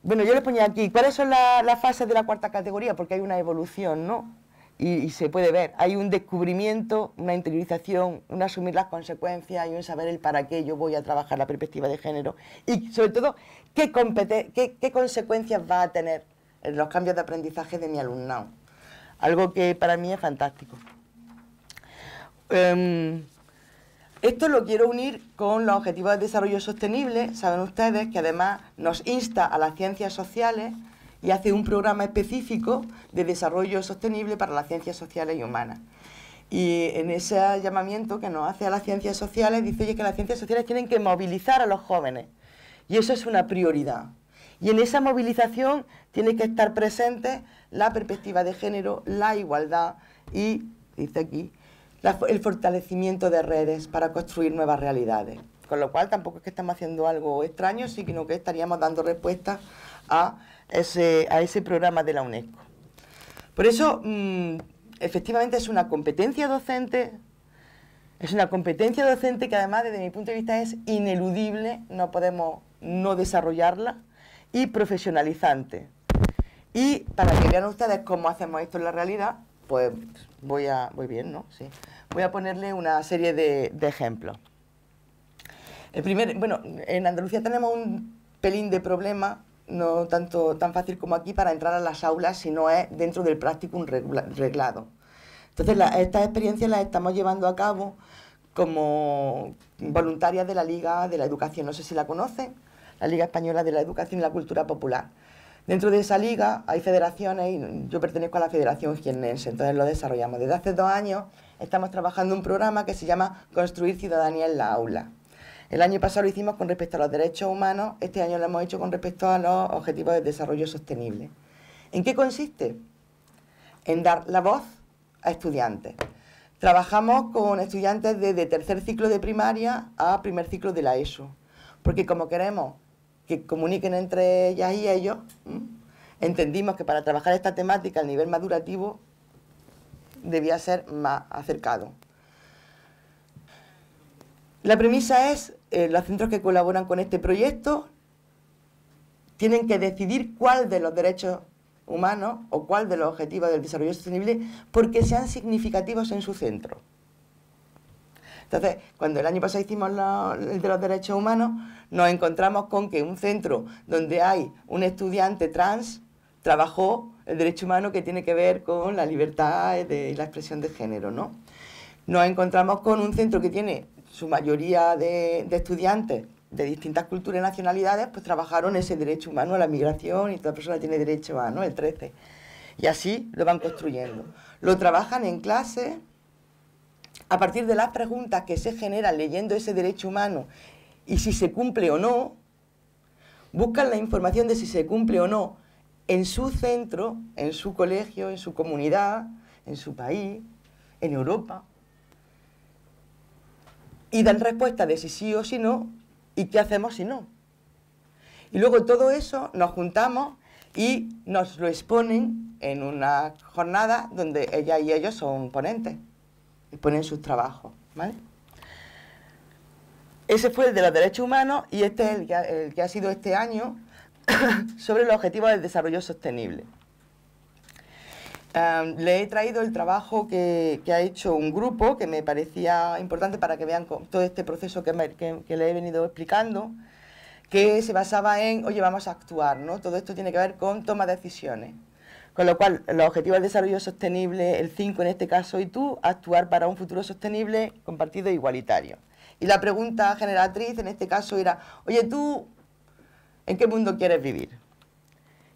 bueno, yo le ponía aquí, ¿cuáles son las fases de la cuarta categoría? Porque hay una evolución, ¿no? Y, se puede ver, hay un descubrimiento, una interiorización, un asumir las consecuencias y un saber el para qué yo voy a trabajar la perspectiva de género y sobre todo qué, consecuencias va a tener los cambios de aprendizaje de mi alumnado algo que para mí es fantástico. Em, esto lo quiero unir con los Objetivos de Desarrollo Sostenible. Saben ustedes que además nos insta a las ciencias sociales y hace un programa específico de desarrollo sostenible para las ciencias sociales y humanas. Y en ese llamamiento que nos hace a las ciencias sociales, dice que las ciencias sociales tienen que movilizar a los jóvenes. Y eso es una prioridad. Y en esa movilización tiene que estar presente la perspectiva de género, la igualdad y, dice aquí, el fortalecimiento de redes para construir nuevas realidades. Con lo cual tampoco es que estamos haciendo algo extraño, sino que estaríamos dando respuesta a ese, programa de la UNESCO. Por eso, mm, efectivamente, es una competencia docente, es una competencia docente que además desde mi punto de vista es ineludible, no podemos no desarrollarla, y profesionalizante. Y para que vean ustedes cómo hacemos esto en la realidad, pues voy a... Voy bien, Voy a ponerle una serie de, ejemplos. El primer, bueno, en Andalucía tenemos un pelín de problemas, no tanto tan fácil como aquí, para entrar a las aulas, si no es dentro del práctico reglado. Entonces, estas experiencias las estamos llevando a cabo como voluntarias de la Liga de la Educación, no sé si la conocen, la Liga Española de la Educación y la Cultura Popular. Dentro de esa liga hay federaciones y yo pertenezco a la Federación Higienense, entonces lo desarrollamos. Desde hace dos años estamos trabajando un programa que se llama Construir Ciudadanía en la Aula. El año pasado lo hicimos con respecto a los derechos humanos, este año lo hemos hecho con respecto a los objetivos de desarrollo sostenible. ¿En qué consiste? En dar la voz a estudiantes. Trabajamos con estudiantes desde tercer ciclo de primaria a primer ciclo de la ESO, porque como queremos que comuniquen entre ellas y ellos, entendimos que para trabajar esta temática el nivel madurativo debía ser más acercado. La premisa es, eh, los centros que colaboran con este proyecto tienen que decidir cuál de los derechos humanos o cuál de los objetivos del desarrollo sostenible porque sean significativos en su centro. Entonces, cuando el año pasado hicimos el de los derechos humanos, nos encontramos con que un centro donde hay un estudiante trans trabajó el derecho humano que tiene que ver con la libertad y la expresión de género, ¿no? Nos encontramos con un centro que tiene su mayoría de, estudiantes de distintas culturas y nacionalidades, pues trabajaron ese derecho humano a la migración y toda persona tiene derecho a, ¿no? El 13. Y así lo van construyendo. Lo trabajan en clase, a partir de las preguntas que se generan leyendo ese derecho humano y si se cumple o no, buscan la información de si se cumple o no en su centro, en su colegio, en su comunidad, en su país, en Europa. Y dan respuesta de si sí o si no y qué hacemos si no. Y luego todo eso nos juntamos y nos lo exponen en una jornada donde ella y ellos son ponentes y ponen sus trabajos, Ese fue el de los derechos humanos y este es el que ha, sido este año sobre los objetivos del desarrollo sostenible. le he traído el trabajo que, ha hecho un grupo que me parecía importante para que vean todo este proceso que, que, le he venido explicando, que se basaba en, oye, vamos a actuar, ¿no? Todo esto tiene que ver con toma de decisiones. Con lo cual, los objetivos de desarrollo sostenible, el 5 en este caso, y tú, actuar para un futuro sostenible, compartido e igualitario. Y la pregunta generatriz en este caso era, oye, tú, ¿en qué mundo quieres vivir?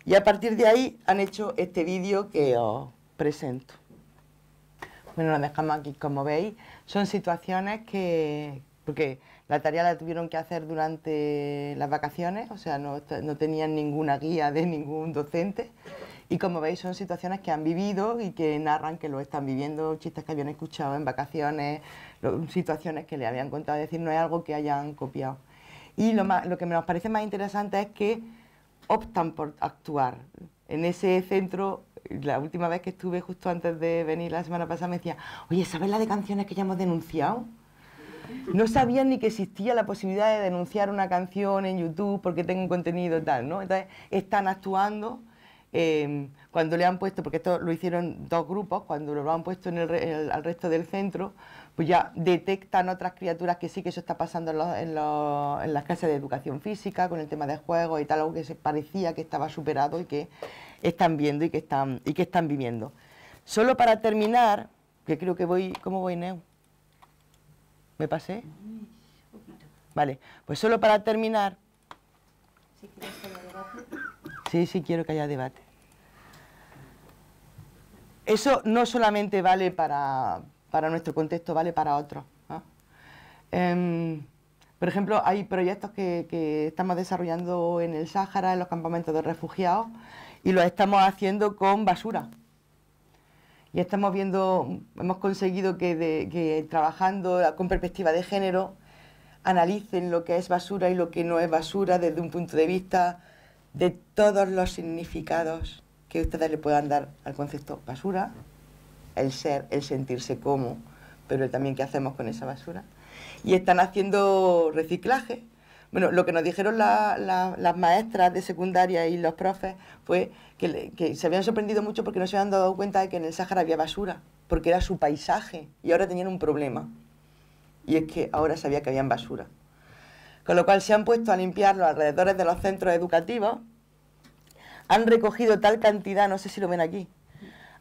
Y a partir de ahí han hecho este vídeo que os presento. Bueno, lo dejamos aquí, como veis, son situaciones que, porque la tarea la tuvieron que hacer durante las vacaciones, o sea, no, no tenían ninguna guía de ningún docente. Y como veis, son situaciones que han vivido y que narran que lo están viviendo, chistes que habían escuchado en vacaciones, situaciones que le habían contado, es decir, no es algo que hayan copiado. Y lo, más, lo que nos parece más interesante es que optan por actuar. En ese centro la última vez que estuve justo antes de venir la semana pasada me decía, oye, ¿sabes la de canciones que ya hemos denunciado? No sabían ni que existía la posibilidad de denunciar una canción en YouTube porque tengo un contenido tal, ¿no? Entonces están actuando Em, cuando le han puesto, porque esto lo hicieron dos grupos, cuando lo han puesto en el, al resto del centro, pues ya detectan otras criaturas que sí que eso está pasando en, las clases de educación física, con el tema de juegos y tal, algo que se parecía que estaba superado y que están viendo y que están, y que están viviendo. Solo para terminar, que creo que voy, ¿cómo voy, Neu? ¿Me pasé? Vale, pues solo para terminar... Sí, sí quiero que haya debate. Eso no solamente vale para, nuestro contexto, vale para otros. Em, por ejemplo, hay proyectos que, estamos desarrollando en el Sáhara, en los campamentos de refugiados, y los estamos haciendo con basura. Y estamos viendo, hemos conseguido que trabajando con perspectiva de género, analicen lo que es basura y lo que no es basura desde un punto de vista de todos los significados que ustedes le puedan dar al concepto basura, el ser, el sentirse como, pero también qué hacemos con esa basura. Y están haciendo reciclaje. Bueno, lo que nos dijeron las maestras de secundaria y los profes fue que, que, se habían sorprendido mucho porque no se habían dado cuenta de que en el Sáhara había basura, porque era su paisaje y ahora tenían un problema. Y es que ahora sabía que habían basura con lo cual se han puesto a limpiar los alrededores de los centros educativos, han recogido tal cantidad, no sé si lo ven aquí,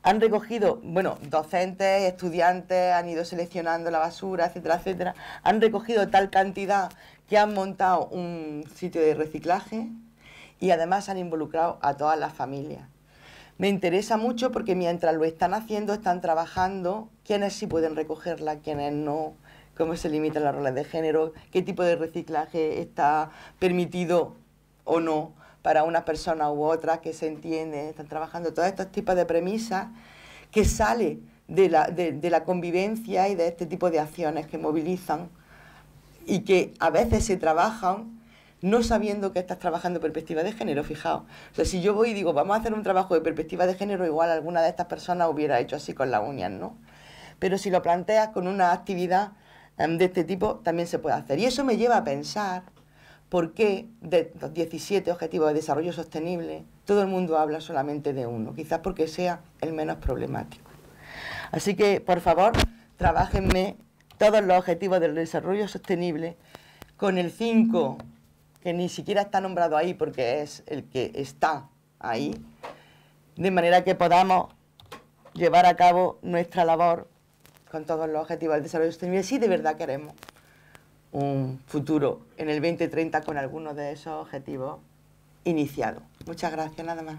han recogido, bueno, docentes, estudiantes, han ido seleccionando la basura, etcétera, etcétera, han recogido tal cantidad que han montado un sitio de reciclaje y además han involucrado a todas las familias. Me interesa mucho porque mientras lo están haciendo, están trabajando quienes sí pueden recogerla, quienes no, cómo se limitan las roles de género, qué tipo de reciclaje está permitido o no para una persona u otra que se entiende, están trabajando todos estos tipos de premisas que sale de la, la convivencia y de este tipo de acciones que movilizan y que a veces se trabajan no sabiendo que estás trabajando perspectiva de género, fijaos. O sea, si yo voy y digo, vamos a hacer un trabajo de perspectiva de género, igual alguna de estas personas hubiera hecho así con las uñas, ¿no? Pero si lo planteas con una actividad Em, de este tipo también se puede hacer. Y eso me lleva a pensar por qué de los 17 Objetivos de Desarrollo Sostenible todo el mundo habla solamente de uno, quizás porque sea el menos problemático. Así que, por favor, trabajenme todos los Objetivos del Desarrollo Sostenible con el 5, que ni siquiera está nombrado ahí porque es el que está ahí, de manera que podamos llevar a cabo nuestra labor con todos los objetivos del desarrollo sostenible, si de verdad queremos un futuro en el 2030 con alguno de esos objetivos iniciados. Muchas gracias, nada más.